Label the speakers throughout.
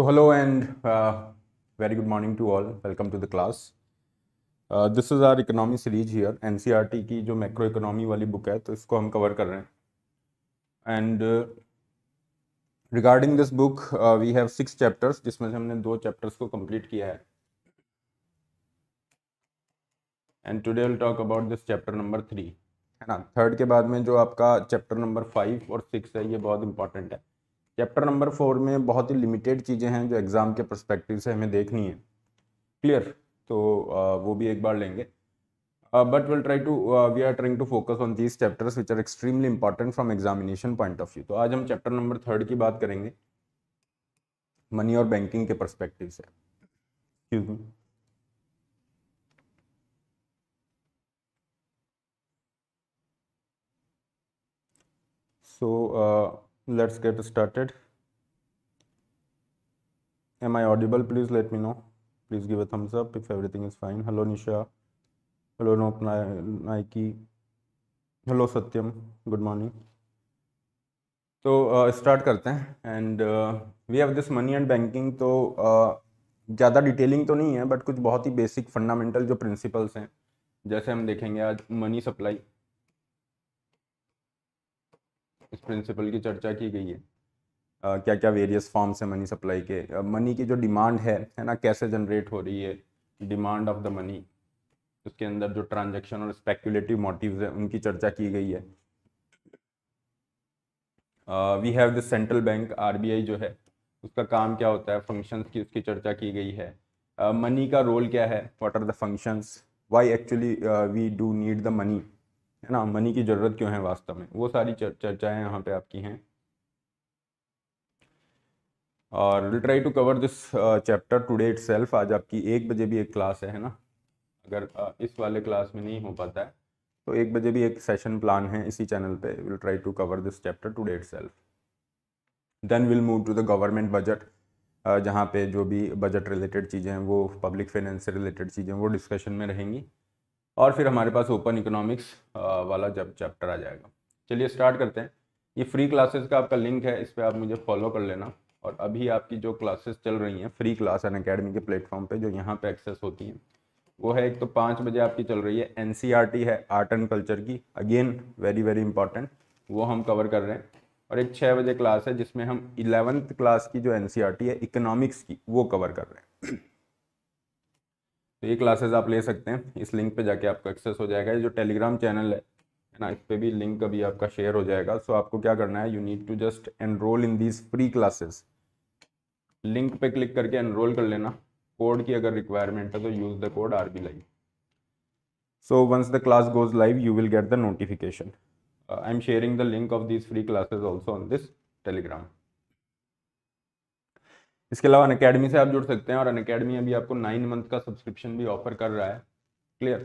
Speaker 1: So hello and uh, very good morning to all. Welcome to the class. Uh, this is our economy series here. NCRT e की जो macro economy वाली book है तो इसको हम cover कर रहे हैं and regarding this book we have six chapters जिसमें से हमने दो चैप्टर्स को कंप्लीट किया है and today will talk about this chapter number three है ना थर्ड के बाद में जो आपका चैप्टर नंबर फाइव और सिक्स है ये बहुत इंपॉर्टेंट है चैप्टर नंबर फोर में बहुत ही लिमिटेड चीज़ें हैं जो एग्ज़ाम के परस्पेक्टिव से हमें देखनी है क्लियर तो वो भी एक बार लेंगे but will try to we are trying to focus on these chapters which are extremely important from examination point of view तो आज हम चैप्टर नंबर थर्ड की बात करेंगे मनी और बैंकिंग के परस्पेक्टिव से excuse me so let's get started am i audible please let me know please give a thumbs up if everything is fine hello nisha hello no nike hello Satyam good morning तो start करते हैं and we have this money and banking तो uh, ज़्यादा detailing तो नहीं है but कुछ बहुत ही बेसिक फंडामेंटल जो प्रिंसिपल्स हैं जैसे हम देखेंगे आज मनी सप्लाई इस प्रिंसिपल की चर्चा की गई है आ, क्या क्या वेरियस फॉर्म्स है मनी सप्लाई के मनी की जो डिमांड है है ना कैसे जनरेट हो रही है डिमांड ऑफ द मनी उसके अंदर जो ट्रांजेक्शन और स्पेकुलेटिव मोटिव है उनकी चर्चा की गई है we have the central bank are जो है उसका काम क्या होता है फंक्शंस की उसकी चर्चा की गई है मनी uh, का रोल क्या है what are the functions why actually we do need the money है ना मनी की ज़रूरत क्यों है वास्तव में वो सारी चर्चाएं यहाँ पे आपकी हैं और will try to cover this chapter today it आज आपकी एक बजे भी एक क्लास है ना अगर uh, इस वाले क्लास में नहीं हो पाता है तो एक बजे भी एक सेशन प्लान है इसी चैनल पे will try to cover this chapter today self then will move to the government budget जहाँ पे जो भी बजट रिलेटेड चीज़ें हैं वो पब्लिक फाइनेंस से रिलेटेड चीज़ें वो डिस्कशन में रहेंगी और फिर हमारे पास ओपन इकोनॉमिक्स वाला जब चैप्टर आ जाएगा चलिए स्टार्ट करते हैं ये फ्री क्लासेस का आपका लिंक है इस पर आप मुझे फॉलो कर लेना और अभी आपकी जो क्लासेस चल रही हैं फ्री क्लास एन अकेडमी के प्लेटफॉर्म पे जो यहाँ पे एक्सेस होती हैं वो है एक तो पाँच बजे आपकी चल रही है एन e है आर्ट एंड कल्चर की अगेन वेरी वेरी इंपॉर्टेंट वो हम कवर कर रहे हैं और एक छः बजे क्लास है जिसमें हम इलेवंथ क्लास की जो एन e है इकोनॉमिक्स की वो कवर कर रहे हैं तो ये क्लासेस आप ले सकते हैं इस लिंक पे जाके आपका एक्सेस हो जाएगा ये जो टेलीग्राम चैनल है है ना इस पर भी लिंक अभी आपका शेयर हो जाएगा सो आपको क्या करना है you need to just enrol in these free classes link पे क्लिक करके एनरोल कर लेना कोड की अगर रिक्वायरमेंट है तो use the code R B live so once the class goes live you will get the notification I am sharing the link of these free classes also on this Telegram इसके अलावा अन academy से आप जुड़ सकते हैं और अन Unacademy अभी आपको नाइन मंथ का सब्सक्रिप्शन भी ऑफर कर रहा है क्लियर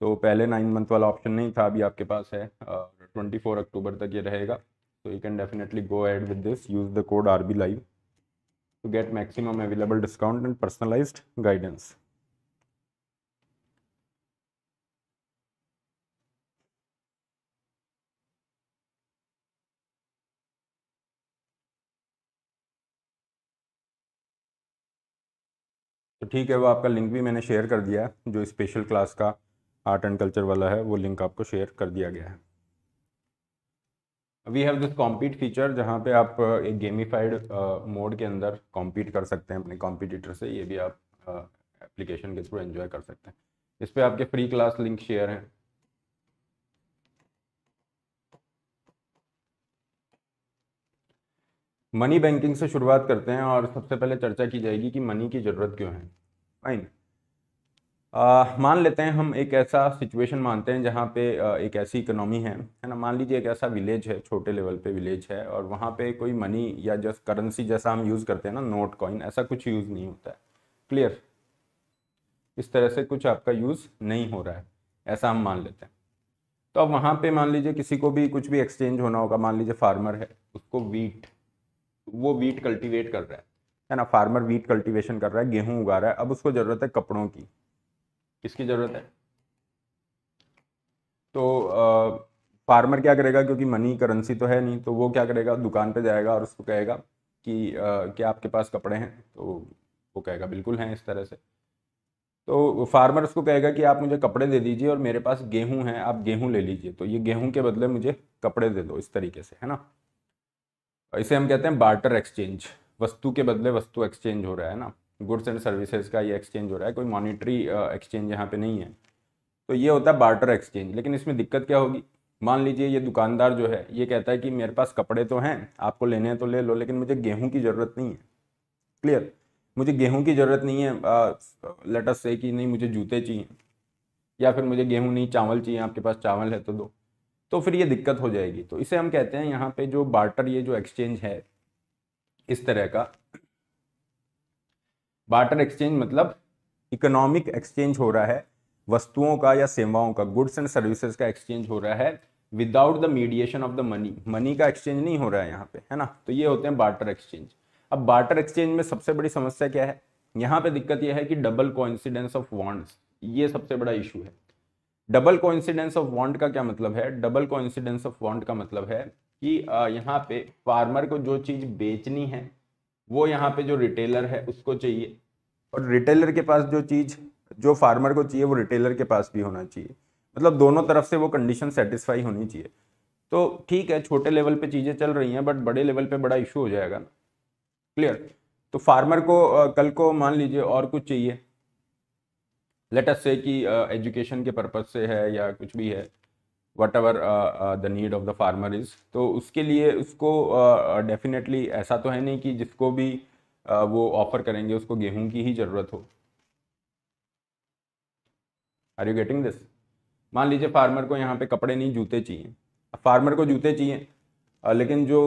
Speaker 1: तो पहले नाइन मंथ वाला ऑप्शन नहीं था अभी आपके पास है ट्वेंटी फोर अक्टूबर तक ये रहेगा you can definitely go ahead with this use the code R B live to get maximum available discount and personalised guidance तो ठीक है वो आपका लिंक भी मैंने शेयर कर दिया है जो स्पेशल क्लास का आर्ट एंड कल्चर वाला है वो लिंक आपको शेयर कर दिया गया है we have this compete feature जहाँ पे आप एक गेमिफाइड मोड के अंदर कॉम्पीट कर सकते हैं अपने कॉम्पिटिटर से ये भी आप एप्लीकेशन के थ्रू एंजॉय कर सकते हैं इस पर आपके फ्री क्लास लिंक शेयर हैं मनी बैंकिंग से शुरुआत करते हैं और सबसे पहले चर्चा की जाएगी कि मनी की ज़रूरत क्यों है फाइन मान लेते हैं हम एक ऐसा सिचुएशन मानते हैं जहाँ पे आ, एक ऐसी इकोनॉमी है है ना मान लीजिए एक ऐसा विलेज है छोटे लेवल पे विलेज है और वहाँ पे कोई मनी या जस्ट करेंसी जैसा हम यूज़ करते हैं ना नोट कॉइन ऐसा कुछ यूज़ नहीं होता है क्लियर इस तरह से कुछ आपका यूज़ नहीं हो रहा है ऐसा हम मान लेते हैं तो अब वहाँ पर मान लीजिए किसी को भी कुछ भी एक्सचेंज होना होगा मान लीजिए फार्मर है उसको वीट वो वीट कल्टीवेट कर रहा है है ना फार्मर वीट कल्टीवेशन कर रहा है गेहूं उगा रहा है अब उसको ज़रूरत है कपड़ों की किसकी ज़रूरत है तो फार्मर क्या करेगा क्योंकि मनी करेंसी तो है नहीं तो वो क्या करेगा दुकान पे जाएगा और उसको कहेगा कि क्या आपके पास कपड़े हैं तो वो कहेगा बिल्कुल हैं इस तरह से तो फार्मर उसको कहेगा कि आप मुझे कपड़े दे दीजिए और मेरे पास गेहूं है आप गेहूं ले लीजिए तो ये गेहूं के बदले मुझे कपड़े दे दो इस तरीके से है ना इसे हम कहते हैं बार्टर एक्सचेंज वस्तु के बदले वस्तु एक्सचेंज हो रहा है ना गुड्स एंड सर्विसेज का ये एक्सचेंज हो रहा है कोई मॉनिटरी एक्सचेंज यहाँ पे नहीं है तो ये होता है बार्टर एक्सचेंज लेकिन इसमें दिक्कत क्या होगी मान लीजिए ये दुकानदार जो है ये कहता है कि मेरे पास कपड़े तो हैं आपको लेने हैं तो ले लो लेकिन मुझे गेहूं की ज़रूरत नहीं है क्लियर मुझे गेहूं की ज़रूरत नहीं है लेटस से कि नहीं मुझे जूते चाहिए या फिर मुझे गेहूं नहीं चावल चाहिए आपके पास चावल है तो दो तो फिर ये दिक्कत हो जाएगी तो इसे हम कहते हैं यहाँ पे जो बार्टर ये जो एक्सचेंज है इस तरह का बार्टर एक्सचेंज मतलब इकोनॉमिक एक्सचेंज हो रहा है वस्तुओं का या सेवाओं का गुड्स एंड सर्विसेज का एक्सचेंज हो रहा है without the mediation of the money money का एक्सचेंज नहीं हो रहा है यहाँ पे है ना तो ये होते हैं बार्टर एक्सचेंज अब बार्टर एक्सचेंज में सबसे बड़ी समस्या क्या है यहाँ पे दिक्कत यह है कि डबल कॉन्सिडेंस ऑफ वॉन्ड्स ये सबसे बड़ा इशू है डबल कोइंसिडेंस ऑफ वांट का क्या मतलब है डबल कोइंसिडेंस ऑफ वांट का मतलब है कि यहाँ पे फार्मर को जो चीज़ बेचनी है वो यहाँ पे जो रिटेलर है उसको चाहिए और रिटेलर के पास जो चीज़ जो फार्मर को चाहिए वो रिटेलर के पास भी होना चाहिए मतलब दोनों तरफ से वो कंडीशन सेटिस्फाई होनी चाहिए तो ठीक है छोटे लेवल पे चीज़ें चल रही हैं बट बड़े लेवल पे बड़ा इशू हो जाएगा ना क्लियर तो फार्मर को कल को मान लीजिए और कुछ चाहिए लेट अस से कि एजुकेशन uh, के पर्पज़ से है या कुछ भी है whatever the need of the farmer is तो उसके लिए उसको डेफिनेटली uh, uh ऐसा तो है नहीं कि जिसको भी uh, वो ऑफर करेंगे उसको गेहूं की ही ज़रूरत हो आर यू गेटिंग दिस मान लीजिए फार्मर को यहाँ पे कपड़े नहीं जूते चाहिए फार्मर को जूते चाहिए uh, लेकिन जो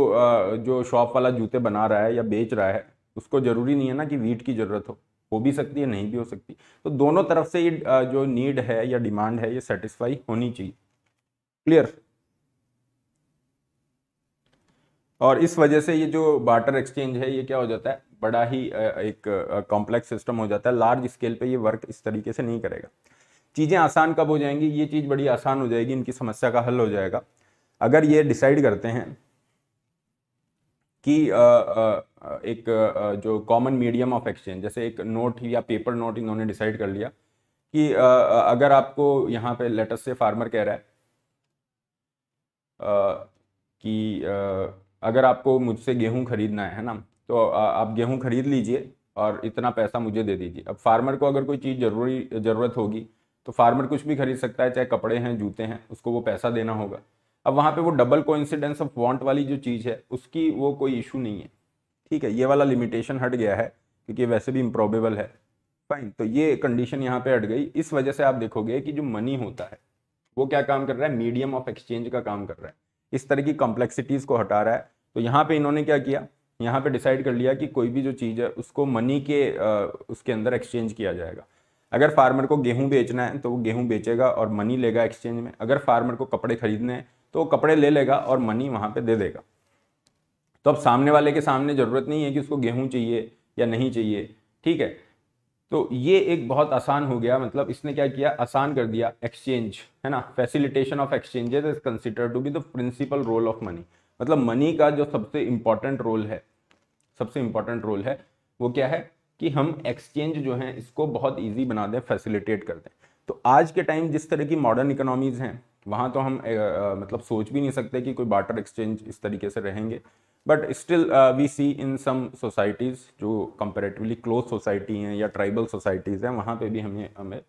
Speaker 1: जो शॉप वाला जूते बना रहा है या बेच रहा है उसको ज़रूरी नहीं है ना कि वीट की ज़रूरत हो हो भी सकती है नहीं भी हो सकती तो दोनों तरफ से ये जो नीड है या डिमांड है ये सेटिस्फाई होनी चाहिए क्लियर और इस वजह से ये जो बाटर एक्सचेंज है ये क्या हो जाता है बड़ा ही एक कॉम्प्लेक्स सिस्टम हो जाता है लार्ज स्केल पे ये वर्क इस तरीके से नहीं करेगा चीज़ें आसान कब हो जाएंगी ये चीज़ बड़ी आसान हो जाएगी इनकी समस्या का हल हो जाएगा अगर ये डिसाइड करते हैं कि एक जो कॉमन मीडियम ऑफ एक्सचेंज जैसे एक नोट या पेपर नोट इन्होंने डिसाइड कर लिया कि अगर आपको यहाँ पे लेटस से फार्मर कह रहा है कि अगर आपको मुझसे गेहूँ खरीदना है है ना तो आप गेहूँ खरीद लीजिए और इतना पैसा मुझे दे दीजिए अब फार्मर को अगर कोई चीज़ ज़रूरी ज़रूरत होगी तो फार्मर कुछ भी खरीद सकता है चाहे कपड़े हैं जूते हैं उसको वो पैसा देना होगा अब वहाँ पे वो डबल कोइंसिडेंस ऑफ वांट वाली जो चीज़ है उसकी वो कोई इशू नहीं है ठीक है ये वाला लिमिटेशन हट गया है क्योंकि वैसे भी इम्प्रॉबेबल है फाइन तो ये कंडीशन यहाँ पे हट गई इस वजह से आप देखोगे कि जो मनी होता है वो क्या काम कर रहा है मीडियम ऑफ एक्सचेंज का काम कर रहा है इस तरह की कॉम्प्लेक्सिटीज़ को हटा रहा है तो यहाँ पे इन्होंने क्या किया यहाँ पे डिसाइड कर लिया कि कोई भी जो चीज़ है उसको मनी के आ, उसके अंदर एक्सचेंज किया जाएगा अगर फार्मर को गेहूँ बेचना है तो वो गेहूँ बेचेगा और मनी लेगा एक्सचेंज में अगर फार्मर को कपड़े खरीदने हैं तो कपड़े ले लेगा और मनी वहाँ पे दे देगा तो अब सामने वाले के सामने ज़रूरत नहीं है कि उसको गेहूँ चाहिए या नहीं चाहिए ठीक है तो ये एक बहुत आसान हो गया मतलब इसने क्या किया आसान कर दिया एक्सचेंज है ना facilitation of exchanges is consider to be the principal role of money मतलब मनी का जो सबसे इम्पॉर्टेंट रोल है सबसे इम्पॉर्टेंट रोल है वो क्या है कि हम एक्सचेंज जो है इसको बहुत ईजी बना दें फैसिलिटेट कर दें तो आज के टाइम जिस तरह की मॉडर्न इकोनॉमीज़ हैं वहाँ तो हम आ, आ, मतलब सोच भी नहीं सकते कि कोई बाटर एक्सचेंज इस तरीके से रहेंगे but still we see in some societies जो कंपेरेटिवली क्लोज सोसाइटी हैं या ट्राइबल सोसाइटीज़ हैं वहाँ पे भी हमें हमें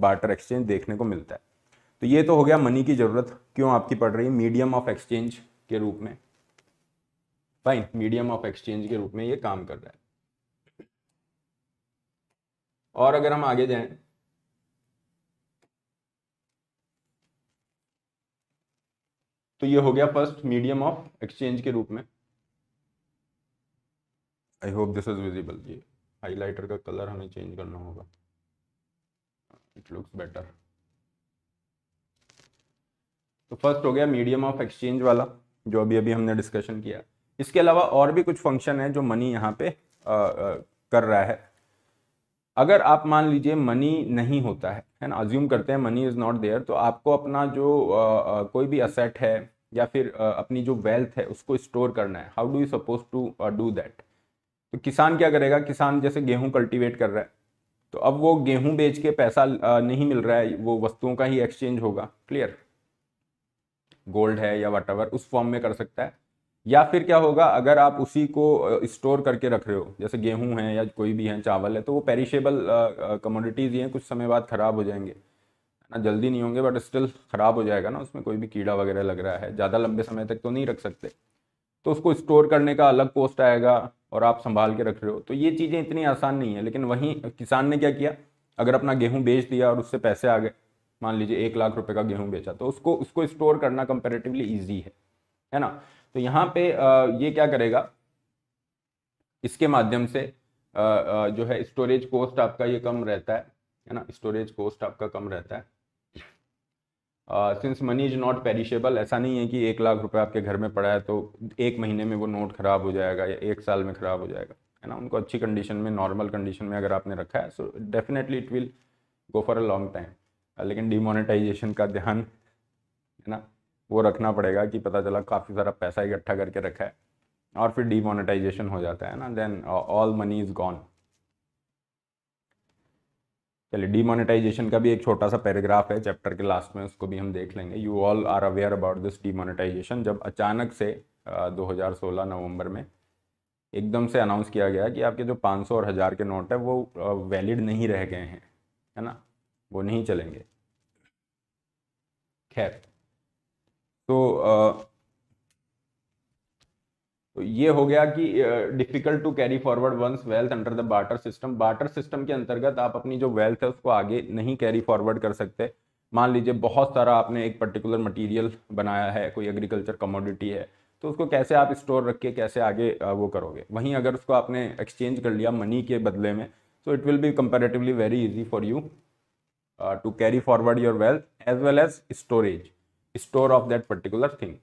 Speaker 1: बाटर एक्सचेंज देखने को मिलता है तो ये तो हो गया मनी की ज़रूरत क्यों आपकी पड़ रही है मीडियम ऑफ एक्सचेंज के रूप में फाइन मीडियम ऑफ एक्सचेंज के रूप में ये काम कर रहा है और अगर हम आगे जाएं तो ये हो गया फर्स्ट मीडियम ऑफ एक्सचेंज के रूप में I hope this is visible ये हाइलाइटर का कलर हमें चेंज करना होगा इट लुक्स बेटर तो फर्स्ट हो गया मीडियम ऑफ एक्सचेंज वाला जो अभी अभी हमने डिस्कशन किया इसके अलावा और भी कुछ फंक्शन है जो मनी यहाँ पे आ, आ, कर रहा है अगर आप मान लीजिए मनी नहीं होता है है ना अज्यूम करते हैं मनी इज़ नॉट देयर तो आपको अपना जो आ, कोई भी असेट है या फिर आ, अपनी जो वेल्थ है उसको स्टोर करना है how do you suppose to do that तो किसान क्या करेगा किसान जैसे गेहूँ कल्टिवेट कर रहा है तो अब वो गेहूँ बेच के पैसा आ, नहीं मिल रहा है वो वस्तुओं का ही एक्सचेंज होगा क्लियर गोल्ड है या वट उस फॉर्म में कर सकता है या फिर क्या होगा अगर आप उसी को स्टोर करके रख रहे हो जैसे गेहूं है या कोई भी है चावल है तो वो पेरिशेबल कमोडिटीज़ हैं कुछ समय बाद ख़राब हो जाएंगे ना जल्दी नहीं होंगे बट स्टिल ख़राब हो जाएगा ना उसमें कोई भी कीड़ा वगैरह लग रहा है ज़्यादा लंबे समय तक तो नहीं रख सकते तो उसको स्टोर करने का अलग कॉस्ट आएगा और आप संभाल के रख रहे हो तो ये चीज़ें इतनी आसान नहीं है लेकिन वहीं किसान ने क्या किया अगर अपना गेहूँ बेच दिया और उससे पैसे आ गए मान लीजिए एक लाख रुपये का गेहूँ बेचा तो उसको उसको स्टोर करना कंपेरेटिवली ईजी है है ना तो यहाँ पे ये क्या करेगा इसके माध्यम से जो है स्टोरेज कोस्ट आपका ये कम रहता है है ना स्टोरेज कोस्ट आपका कम रहता है since money is not perishable ऐसा नहीं है कि एक लाख रुपए आपके घर में पड़ा है तो एक महीने में वो नोट खराब हो जाएगा या एक साल में खराब हो जाएगा है ना उनको अच्छी कंडीशन में नॉर्मल कंडीशन में अगर आपने रखा है so definitely it will go for a long time लेकिन डिमोनेटाइजेशन का ध्यान है ना वो रखना पड़ेगा कि पता चला काफ़ी सारा पैसा इकट्ठा करके रखा है और फिर डीमोनेटाइजेशन हो जाता है ना then all money is gone चलिए डीमोनेटाइजेशन का भी एक छोटा सा पैराग्राफ है चैप्टर के लास्ट में उसको भी हम देख लेंगे you all are aware about this demonetisation जब अचानक से uh, 2016 नवंबर में एकदम से अनाउंस किया गया कि आपके जो 500 और हज़ार के नोट है वो वैलिड नहीं रह गए हैं है ना वो नहीं चलेंगे खैर तो ये हो गया कि difficult to carry forward once wealth under the barter system barter system के अंतर्गत आप अपनी जो वेल्थ है उसको आगे नहीं कैरी फॉरवर्ड कर सकते मान लीजिए बहुत सारा आपने एक पर्टिकुलर मटेरियल बनाया है कोई एग्रीकल्चर कमोडिटी है तो उसको कैसे आप स्टोर रख के कैसे आगे वो करोगे वहीं अगर उसको आपने एक्सचेंज कर लिया मनी के बदले में so it will be comparatively very easy for you to carry forward your wealth as well as storage store of that particular thing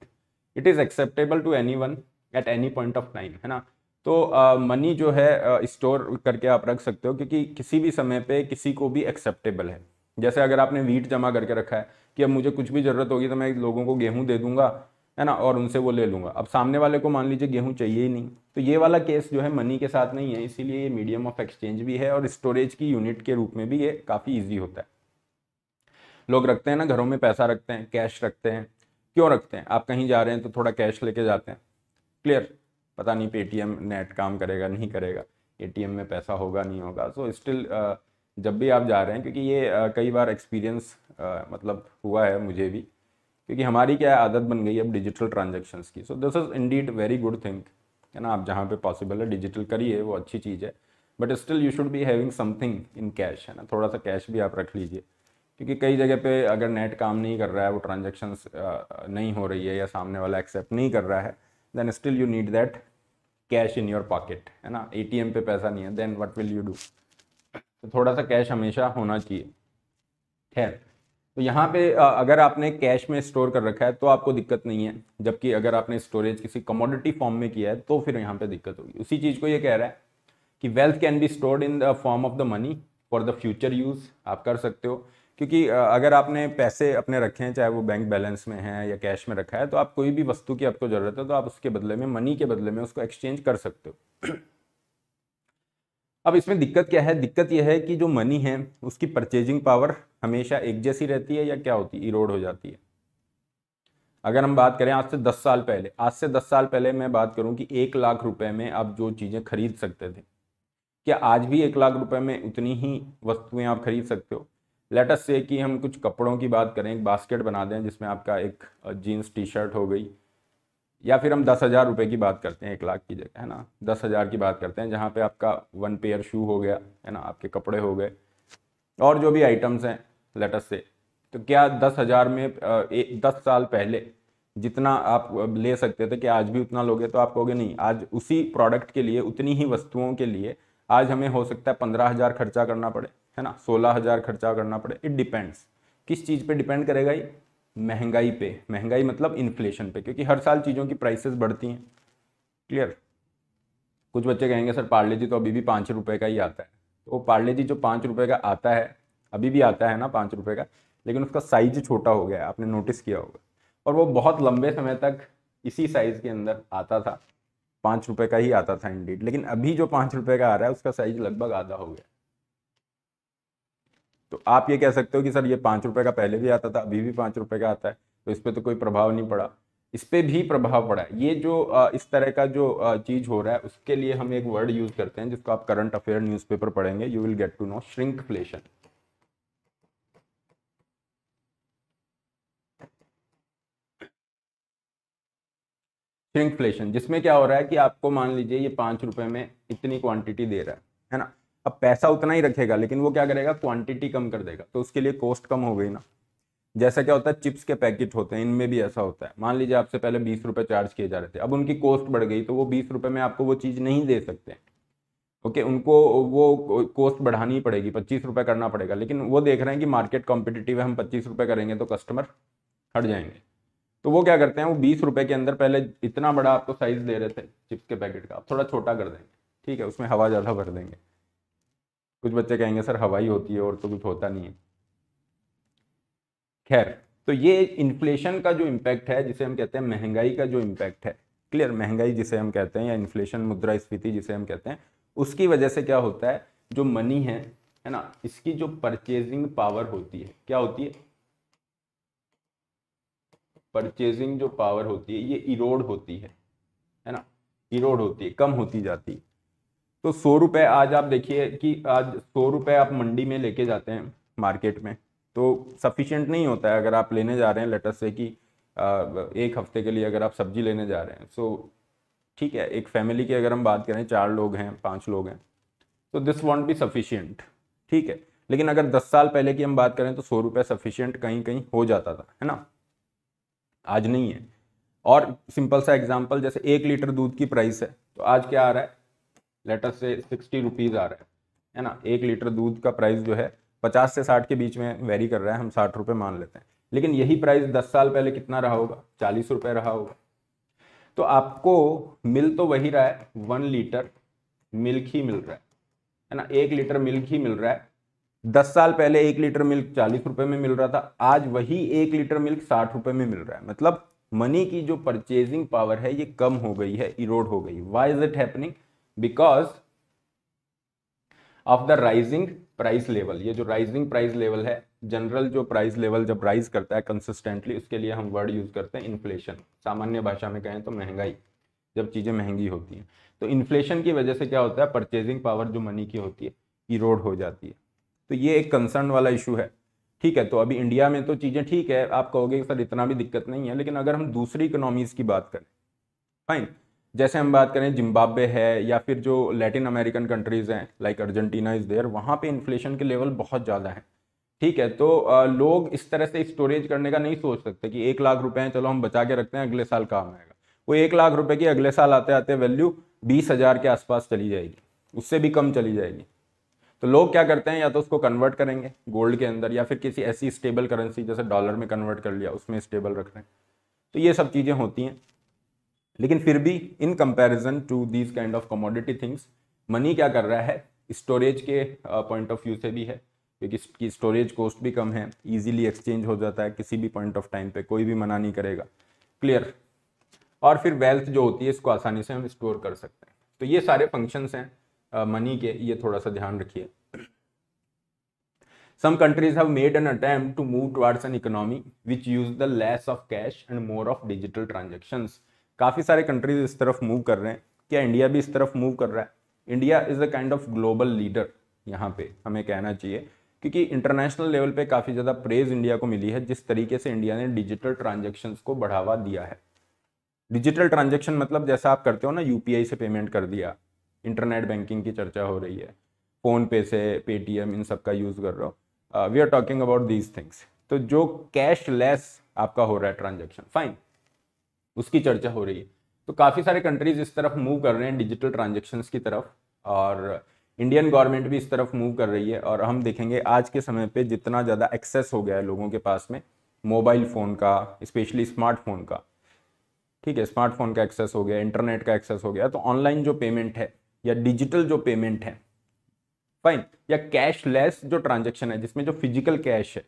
Speaker 1: it is acceptable to any one at any point of time है ना तो money uh, जो है store uh, करके आप रख सकते हो क्योंकि किसी भी समय पे किसी को भी एक्सेप्टेबल है जैसे अगर आपने वीट जमा करके रखा है कि अब मुझे कुछ भी ज़रूरत होगी तो मैं लोगों को गेहूँ दे दूंगा है ना और उनसे वो ले लूँगा अब सामने वाले को मान लीजिए गेहूँ चाहिए ही नहीं तो ये वाला केस जो है मनी के साथ नहीं है इसीलिए ये मीडियम ऑफ एक्सचेंज भी है और स्टोरेज की यूनिट के रूप में भी ये काफ़ी ईजी होता है लोग रखते हैं ना घरों में पैसा रखते हैं कैश रखते हैं क्यों रखते हैं आप कहीं जा रहे हैं तो थोड़ा कैश लेके जाते हैं क्लियर पता नहीं पेटीएम नेट काम करेगा नहीं करेगा एटीएम में पैसा होगा नहीं होगा सो स्टिल जब भी आप जा रहे हैं क्योंकि ये कई बार एक्सपीरियंस मतलब हुआ है मुझे भी क्योंकि हमारी क्या आदत बन गई है अब डिजिटल ट्रांजेक्शन्स की so this is indeed very good thing है ना आप जहाँ पे पॉसिबल है डिजिटल करिए वो अच्छी चीज़ है but still you should be having something in cash है ना थोड़ा सा कैश भी आप रख लीजिए क्योंकि कई जगह पे अगर नेट काम नहीं कर रहा है वो ट्रांजेक्शन नहीं हो रही है या सामने वाला एक्सेप्ट नहीं कर रहा है then still you need that cash in your pocket है ना ए पे पैसा नहीं है then what will you do तो थोड़ा सा कैश हमेशा होना चाहिए खैर तो यहाँ पे अगर आपने कैश में स्टोर कर रखा है तो आपको दिक्कत नहीं है जबकि अगर आपने स्टोरेज किसी कमोडिटी फॉर्म में किया है तो फिर यहाँ पे दिक्कत होगी उसी चीज़ को ये कह रहा है कि wealth can be stored in the form of the money for the future use आप कर सकते हो क्योंकि अगर आपने पैसे अपने रखे हैं चाहे वो बैंक बैलेंस में है या कैश में रखा है तो आप कोई भी वस्तु की आपको ज़रूरत है तो आप उसके बदले में मनी के बदले में उसको एक्सचेंज कर सकते हो अब इसमें दिक्कत क्या है दिक्कत यह है कि जो मनी है उसकी परचेजिंग पावर हमेशा एक जैसी रहती है या क्या होती है इरोड हो जाती है अगर हम बात करें आज से दस साल पहले आज से दस साल पहले मैं बात करूं कि एक लाख रुपए में आप जो चीज़ें खरीद सकते थे क्या आज भी एक लाख रुपए में उतनी ही वस्तुएं आप खरीद सकते हो लेटस से कि हम कुछ कपड़ों की बात करें एक बास्केट बना दें जिसमें आपका एक जीन्स टी शर्ट हो गई या फिर हम दस हज़ार रुपये की बात करते हैं एक लाख की जगह है ना दस हज़ार की बात करते हैं जहाँ पे आपका वन पेयर शू हो गया है ना आपके कपड़े हो गए और जो भी आइटम्स हैं लेटस से तो क्या दस हज़ार में एक दस साल पहले जितना आप ले सकते थे कि आज भी उतना लोगे तो आप कहोगे नहीं आज उसी प्रोडक्ट के लिए उतनी ही वस्तुओं के लिए आज हमें हो सकता है पंद्रह हज़ार खर्चा करना पड़े है ना सोलह हज़ार खर्चा करना पड़े इट डिपेंड्स किस चीज़ पे डिपेंड करेगा ये महंगाई पे महंगाई मतलब इन्फ्लेशन पे क्योंकि हर साल चीज़ों की प्राइसेस बढ़ती हैं क्लियर कुछ बच्चे कहेंगे सर पार्ले जी तो अभी भी पाँच रुपये का ही आता है तो वो पार्ले जी जो पाँच रुपये का आता है अभी भी आता है ना पाँच रुपये का लेकिन उसका साइज छोटा हो गया है आपने नोटिस किया होगा और वो बहुत लंबे समय तक इसी साइज़ के अंदर आता था पाँच रुपये का ही आता था इंडीड लेकिन अभी जो पाँच रुपये का आ रहा है उसका साइज़ लगभग आधा हो गया तो आप ये कह सकते हो कि सर ये पाँच रुपये का पहले भी आता था अभी भी पाँच रुपये का आता है तो इस पर तो कोई प्रभाव नहीं पड़ा इस पर भी प्रभाव पड़ा है ये जो इस तरह का जो चीज़ हो रहा है उसके लिए हम एक वर्ड यूज़ करते हैं जिसको आप करंट अफेयर न्यूज़पेपर पढ़ेंगे you will get to know shrink shrinkflation जिसमें क्या हो रहा है कि आपको मान लीजिए ये पाँच रुपये में इतनी क्वांटिटी दे रहा है है ना अब पैसा उतना ही रखेगा लेकिन वो क्या करेगा क्वांटिटी कम कर देगा तो उसके लिए कॉस्ट कम हो गई ना जैसा क्या होता है चिप्स के पैकेट होते हैं इनमें भी ऐसा होता है मान लीजिए आपसे पहले बीस रुपये चार्ज किए जा रहे थे अब उनकी कॉस्ट बढ़ गई तो वो बीस रुपये में आपको वो चीज़ नहीं दे सकते ओके उनको वो कॉस्ट बढ़ानी पड़ेगी पच्चीस रुपये करना पड़ेगा लेकिन वो देख रहे हैं कि मार्केट कॉम्पिटिटिव है हम पच्चीस रुपये करेंगे तो कस्टमर हट जाएंगे तो वो क्या करते हैं वो बीस रुपये के अंदर पहले इतना बड़ा आपको साइज़ दे रहे थे चिप्स के पैकेट का आप थोड़ा छोटा कर देंगे ठीक है उसमें हवा ज़्यादा भर देंगे कुछ बच्चे कहेंगे सर हवाई होती है और तो कुछ होता नहीं है खैर तो ये इन्फ्लेशन का जो इम्पैक्ट है जिसे हम कहते हैं महंगाई का जो इम्पैक्ट है क्लियर महंगाई जिसे हम कहते हैं या इन्फ्लेशन स्फीति जिसे हम कहते हैं उसकी वजह से क्या होता है जो मनी है है ना इसकी जो परचेजिंग पावर होती है क्या होती है परचेजिंग जो पावर होती है ये इरोड होती है है ना इरोड होती है कम होती जाती है तो सौ रुपये आज आप देखिए कि आज सौ रुपये आप मंडी में लेके जाते हैं मार्केट में तो सफिशेंट नहीं होता है अगर आप लेने जा रहे हैं लेटर से कि एक हफ्ते के लिए अगर आप सब्जी लेने जा रहे हैं सो ठीक है एक फैमिली की अगर हम बात करें चार लोग हैं पाँच लोग हैं तो दिस वॉन्ट बी सफिशियंट ठीक है लेकिन अगर दस साल पहले की हम बात करें तो सौ रुपये सफिशियंट कहीं कहीं हो जाता था है ना आज नहीं है और सिंपल सा एग्जाम्पल जैसे एक लीटर दूध की प्राइस है तो आज क्या आ रहा है लेटर से सिक्सटी रुपीज़ आ रहा है है ना एक लीटर दूध का प्राइस जो है पचास से साठ के बीच में वेरी कर रहा है हम साठ रुपये मान लेते हैं लेकिन यही प्राइस दस साल पहले कितना रहा होगा चालीस रुपये रहा होगा तो आपको मिल तो वही रहा है वन लीटर मिल्क ही मिल रहा है है ना एक लीटर मिल्क ही मिल रहा है दस साल पहले एक लीटर मिल्क चालीस रुपये में मिल रहा था आज वही एक लीटर मिल्क साठ रुपये में मिल रहा है मतलब मनी की जो परचेजिंग पावर है ये कम हो गई है इरोड हो गई why is it happening because of the rising price level ये जो राइजिंग प्राइस लेवल है जनरल जो प्राइस लेवल जब राइज करता है कंसिस्टेंटली उसके लिए हम वर्ड यूज करते हैं इन्फ्लेशन सामान्य भाषा में कहें तो महंगाई जब चीज़ें महंगी होती हैं तो इन्फ्लेशन की वजह से क्या होता है परचेजिंग पावर जो मनी की होती है इरोड हो जाती है तो ये एक कंसर्न वाला इशू है ठीक है तो अभी इंडिया में तो चीज़ें ठीक है आप कहोगे सर इतना भी दिक्कत नहीं है लेकिन अगर हम दूसरी इकोनॉमीज़ की बात करें फाइन जैसे हम बात करें जिम्बाब्वे है या फिर जो लैटिन अमेरिकन कंट्रीज़ हैं लाइक अर्जेंटीना इज़ देयर वहाँ पे इन्फ्लेशन के लेवल बहुत ज़्यादा है ठीक है तो लोग इस तरह से स्टोरेज करने का नहीं सोच सकते कि एक लाख रुपए हैं चलो हम बचा के रखते हैं अगले साल काम आएगा वो एक लाख रुपए की अगले साल आते आते वैल्यू बीस हज़ार के आसपास चली जाएगी उससे भी कम चली जाएगी तो लोग क्या करते हैं या तो उसको कन्वर्ट करेंगे गोल्ड के अंदर या फिर किसी ऐसी स्टेबल करेंसी जैसे डॉलर में कन्वर्ट कर लिया उसमें स्टेबल रख रहे हैं तो ये सब चीज़ें होती हैं लेकिन फिर भी in comparison to these kind of commodity things money क्या कर रहा है स्टोरेज के पॉइंट ऑफ व्यू से भी है क्योंकि इसकी स्टोरेज कॉस्ट भी कम है इजीली एक्सचेंज हो जाता है किसी भी पॉइंट ऑफ टाइम पे कोई भी मना नहीं करेगा क्लियर और फिर वेल्थ जो होती है इसको आसानी से हम स्टोर कर सकते हैं तो ये सारे फंक्शंस हैं मनी uh, के ये थोड़ा सा ध्यान रखिए some countries have made an attempt to move towards an economy which use the less of cash and more of digital transactions काफ़ी सारे कंट्रीज इस तरफ मूव कर रहे हैं क्या इंडिया भी इस तरफ मूव कर रहा है India is a kind of global leader यहाँ पे हमें कहना चाहिए क्योंकि इंटरनेशनल लेवल पे काफ़ी ज़्यादा प्रेज इंडिया को मिली है जिस तरीके से इंडिया ने डिजिटल ट्रांजेक्शन्स को बढ़ावा दिया है डिजिटल ट्रांजेक्शन मतलब जैसा आप करते हो ना यू से पेमेंट कर दिया इंटरनेट बैंकिंग की चर्चा हो रही है फ़ोन पे से पेटीएम इन सब का यूज़ कर रहा हो we are talking about these things तो जो कैश लेस आपका हो रहा है ट्रांजेक्शन फाइन उसकी चर्चा हो रही है तो काफ़ी सारे कंट्रीज इस तरफ मूव कर रहे हैं डिजिटल ट्रांजेक्शन की तरफ और इंडियन गवर्नमेंट भी इस तरफ मूव कर रही है और हम देखेंगे आज के समय पे जितना ज़्यादा एक्सेस हो गया है लोगों के पास में मोबाइल फ़ोन का स्पेशली स्मार्टफोन का ठीक है स्मार्टफोन का एक्सेस हो गया इंटरनेट का एक्सेस हो गया तो ऑनलाइन जो पेमेंट है या डिजिटल जो पेमेंट है फाइन या कैशलेस जो ट्रांजेक्शन है जिसमें जो फिजिकल कैश है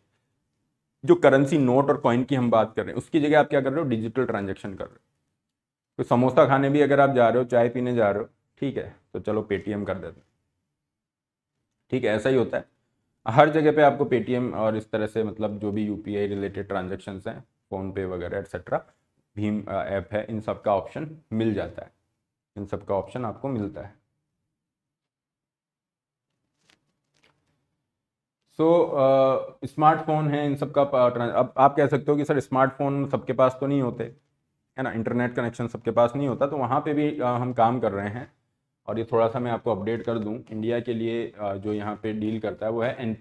Speaker 1: जो करेंसी नोट और कॉइन की हम बात कर रहे हैं उसकी जगह आप क्या कर रहे हो डिजिटल ट्रांजेक्शन कर रहे हो तो समोसा खाने भी अगर आप जा रहे हो चाय पीने जा रहे हो ठीक है तो चलो पेटीएम कर देते हैं ठीक है ऐसा ही होता है हर जगह पे आपको पेटीएम और इस तरह से मतलब जो भी यू रिलेटेड ट्रांजेक्शन हैं फ़ोनपे वगैरह एट्सेट्रा भीम ऐप है इन सब का ऑप्शन मिल जाता है इन सब का ऑप्शन आपको मिलता है सो स्मार्टफोन uh, है इन सब का uh, अब आप कह सकते हो कि सर स्मार्टफोन सबके पास तो नहीं होते है ना इंटरनेट कनेक्शन सबके पास नहीं होता तो वहाँ पे भी आ, uh, हम काम कर रहे हैं और ये थोड़ा सा मैं आपको अपडेट कर दूँ इंडिया के लिए आ, जो यहाँ पे डील करता है वो है an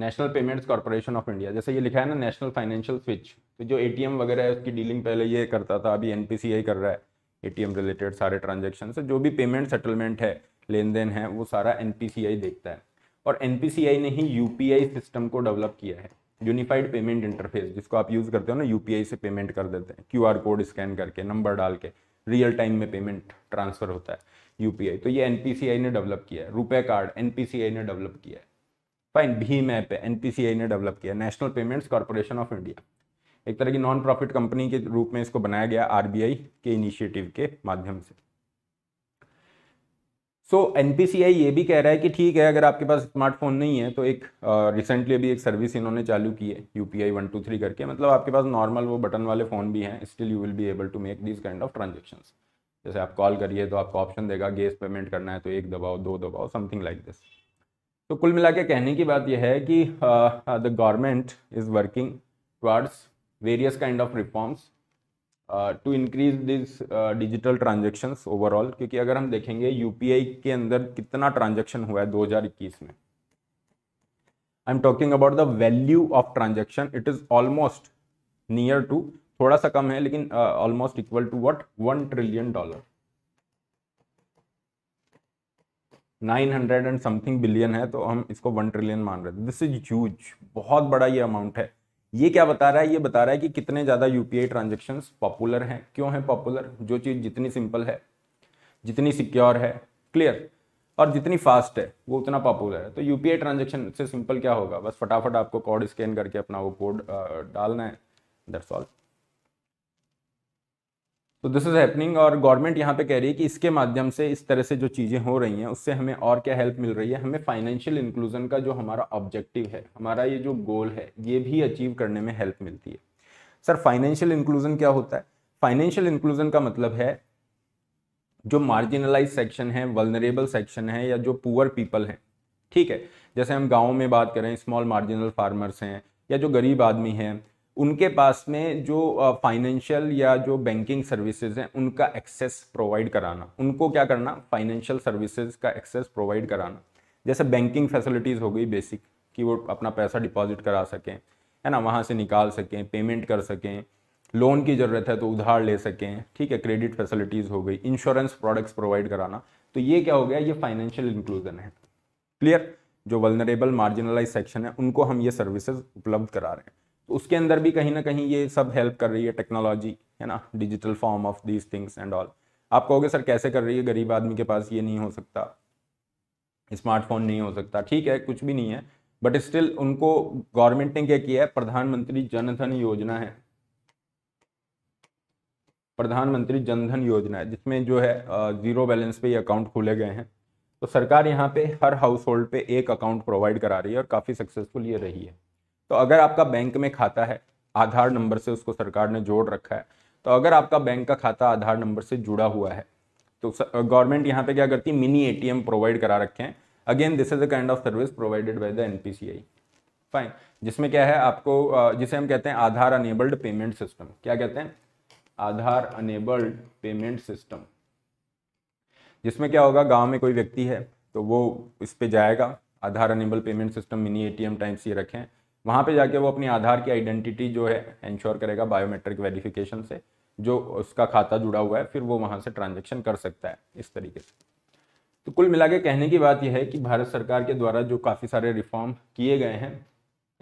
Speaker 1: national payments corporation of India जैसे ये लिखा है ना नेशनल फाइनेंशियल स्विच तो जो ए वगैरह है उसकी डीलिंग पहले ये करता था अभी एन कर रहा है ए रिलेटेड सारे ट्रांजेक्शन जो भी पेमेंट सेटलमेंट है लेन देन है वो सारा एन देखता है और एन ने ही यू सिस्टम को डेवलप किया है यूनिफाइड पेमेंट इंटरफेस जिसको आप यूज़ करते हो ना यू से पेमेंट कर देते हैं क्यू कोड स्कैन करके नंबर डाल के रियल टाइम में पेमेंट ट्रांसफ़र होता है यू तो ये एन ने डेवलप किया है रुपए कार्ड एन ने डेवलप किया है फाइन भीम ऐप है एन ने डेवलप किया national payments corporation of India एक तरह की नॉन प्रॉफिट कंपनी के रूप में इसको बनाया गया आर के इनिशिएटिव के माध्यम से सो एन ये भी कह रहा है कि ठीक है अगर आपके पास स्मार्टफोन नहीं है तो एक रिसेंटली अभी एक सर्विस इन्होंने चालू की है U P I one two three करके मतलब आपके पास नॉर्मल वो बटन वाले फ़ोन भी हैं still you will be able to make this kind of transaction जैसे आप कॉल करिए तो आपको ऑप्शन देगा गैस पेमेंट करना है तो एक दबाओ दो दबाओ समथिंग लाइक दिस तो कुल मिला के कहने की बात यह है कि the government is working towards various kind of reforms to increase this digital transactions overall क्योंकि अगर हम देखेंगे यूपीआई के अंदर कितना ट्रांजेक्शन हुआ है 2021 में I am talking about the value of transaction it is almost near to थोड़ा सा कम है लेकिन almost equal to what one trillion dollar nine hundred and something billion है तो हम इसको वन ट्रिलियन मान रहे थे दिस इज ह्यूज बहुत बड़ा ये अमाउंट है ये क्या बता रहा है ये बता रहा है कि कितने ज़्यादा यू पी पॉपुलर हैं क्यों है पॉपुलर जो चीज़ जितनी सिंपल है जितनी सिक्योर है क्लियर और जितनी फास्ट है वो उतना पॉपुलर है तो यूपीआई ट्रांजेक्शन से सिंपल क्या होगा बस फटाफट आपको कोड स्कैन करके अपना वो कोड डालना है दैट्स ऑल तो दिस इज़ हैपनिंग और गवर्नमेंट यहाँ पे कह रही है कि इसके माध्यम से इस तरह से जो चीज़ें हो रही हैं उससे हमें और क्या हेल्प मिल रही है हमें फाइनेंशियल इंक्लूजन का जो हमारा ऑब्जेक्टिव है हमारा ये जो गोल है ये भी अचीव करने में हेल्प मिलती है सर फाइनेंशियल इंक्लूजन क्या होता है फाइनेंशियल इंक्लूजन का मतलब है जो मार्जिनलाइज सेक्शन है वलनरेबल सेक्शन है या जो पुअर पीपल हैं ठीक है जैसे हम गाँव में बात करें स्मॉल मार्जिनल फार्मर्स हैं या जो गरीब आदमी हैं उनके पास में जो फाइनेंशियल या जो बैंकिंग सर्विसेज हैं उनका एक्सेस प्रोवाइड कराना उनको क्या करना फाइनेंशियल सर्विसेज का एक्सेस प्रोवाइड कराना जैसे बैंकिंग फैसिलिटीज़ हो गई बेसिक कि वो अपना पैसा डिपॉजिट करा सकें है ना वहाँ से निकाल सकें पेमेंट कर सकें लोन की ज़रूरत है तो उधार ले सकें ठीक है क्रेडिट फैसिलिटीज़ हो गई इंश्योरेंस प्रोडक्ट्स प्रोवाइड कराना तो ये क्या हो गया ये फाइनेंशियल इंक्लूजन है क्लियर जो वलनरेबल मार्जिनलाइज सेक्शन है उनको हम ये सर्विसेज उपलब्ध करा रहे हैं तो उसके अंदर भी कहीं ना कहीं ये सब हेल्प कर रही है टेक्नोलॉजी है ना digital form of these things and all आप कहोगे सर कैसे कर रही है गरीब आदमी के पास ये नहीं हो सकता स्मार्टफोन नहीं हो सकता ठीक है कुछ भी नहीं है बट स्टिल उनको गवर्नमेंट ने क्या किया है प्रधानमंत्री जनधन योजना है प्रधानमंत्री जनधन योजना है जिसमें जो है जीरो बैलेंस पे ये अकाउंट खोले गए हैं तो सरकार यहाँ पे हर हाउस होल्ड पे एक अकाउंट प्रोवाइड करा रही है और काफ़ी सक्सेसफुल ये रही है तो अगर आपका बैंक में खाता है आधार नंबर से उसको सरकार ने जोड़ रखा है तो अगर आपका बैंक का खाता आधार नंबर से जुड़ा हुआ है तो गवर्नमेंट यहाँ पे क्या करती है मिनी एटीएम प्रोवाइड करा रखे हैं again this is a kind of service provided by the NPCI fine जिसमें क्या है आपको जिसे हम कहते हैं आधार अनेबल्ड पेमेंट सिस्टम क्या कहते हैं आधार अनेबल्ड पेमेंट सिस्टम जिसमें क्या होगा गांव में कोई व्यक्ति है तो वो इस पर जाएगा Aadhaar enabled payment system mini ATM types ये रखें वहाँ पे जाके वो अपनी आधार की आइडेंटिटी जो है इंश्योर करेगा बायोमेट्रिक वेरिफिकेशन से जो उसका खाता जुड़ा हुआ है फिर वो वहाँ से ट्रांजेक्शन कर सकता है इस तरीके से तो कुल मिला के कहने की बात यह है कि भारत सरकार के द्वारा जो काफ़ी सारे रिफॉर्म किए गए हैं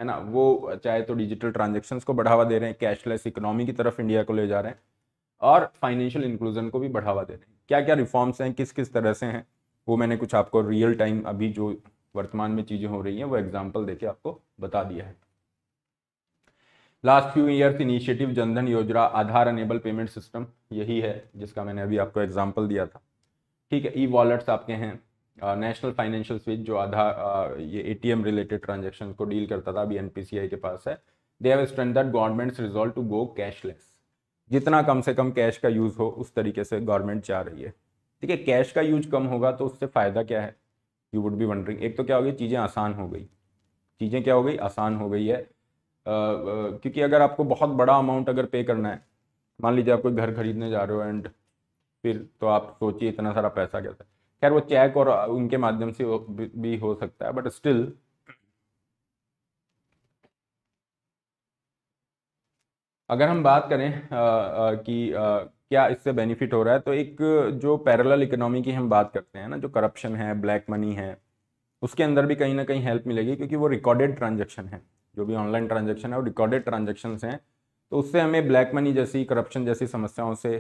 Speaker 1: है ना वो चाहे तो डिजिटल ट्रांजेक्शन को बढ़ावा दे रहे हैं कैशलेस इकोनॉमी की तरफ इंडिया को ले जा रहे हैं और फाइनेंशियल इंक्लूजन को भी बढ़ावा दे रहे हैं क्या क्या रिफॉर्म्स हैं किस किस तरह से हैं वो मैंने कुछ आपको रियल टाइम अभी जो वर्तमान में चीज़ें हो रही हैं वो एग्जाम्पल देके आपको बता दिया है last few years initiative Jandhan Yojana Aadhaar enabled payment system यही है जिसका मैंने अभी आपको एग्जाम्पल दिया था ठीक है ई वॉलेट्स आपके हैं नेशनल फाइनेंशियल स्विच जो आधार ये एटीएम रिलेटेड ट्रांजेक्शन को डील करता था अभी एनपीसीआई के पास है they have strength government's resolve to go cashless जितना कम से कम कैश का यूज़ हो उस तरीके से गवर्नमेंट चाह रही है ठीक है कैश का यूज कम होगा तो उससे फ़ायदा क्या है यू वुड बी वंडरिंग एक तो क्या हो गई चीज़ें आसान हो गई चीज़ें क्या हो गई आसान हो गई है आ, क्योंकि अगर आपको बहुत बड़ा अमाउंट अगर पे करना है मान लीजिए आप कोई घर खरीदने जा रहे हो एंड फिर तो आप सोचिए इतना सारा पैसा कैसा खैर वो चेक और उनके माध्यम से भी हो सकता है बट स्टिल अगर हम बात करें आ, आ, कि आ, क्या इससे बेनिफिट हो रहा है तो एक जो पैरल इकोनॉमी की हम बात करते हैं ना जो करप्शन है ब्लैक मनी है उसके अंदर भी कहीं ना कहीं हेल्प मिलेगी क्योंकि वो रिकॉर्डेड ट्रांजेक्शन है जो भी ऑनलाइन ट्रांजेक्शन है वो रिकॉर्डेड ट्रांजेक्शन हैं तो उससे हमें ब्लैक मनी जैसी करप्शन जैसी समस्याओं से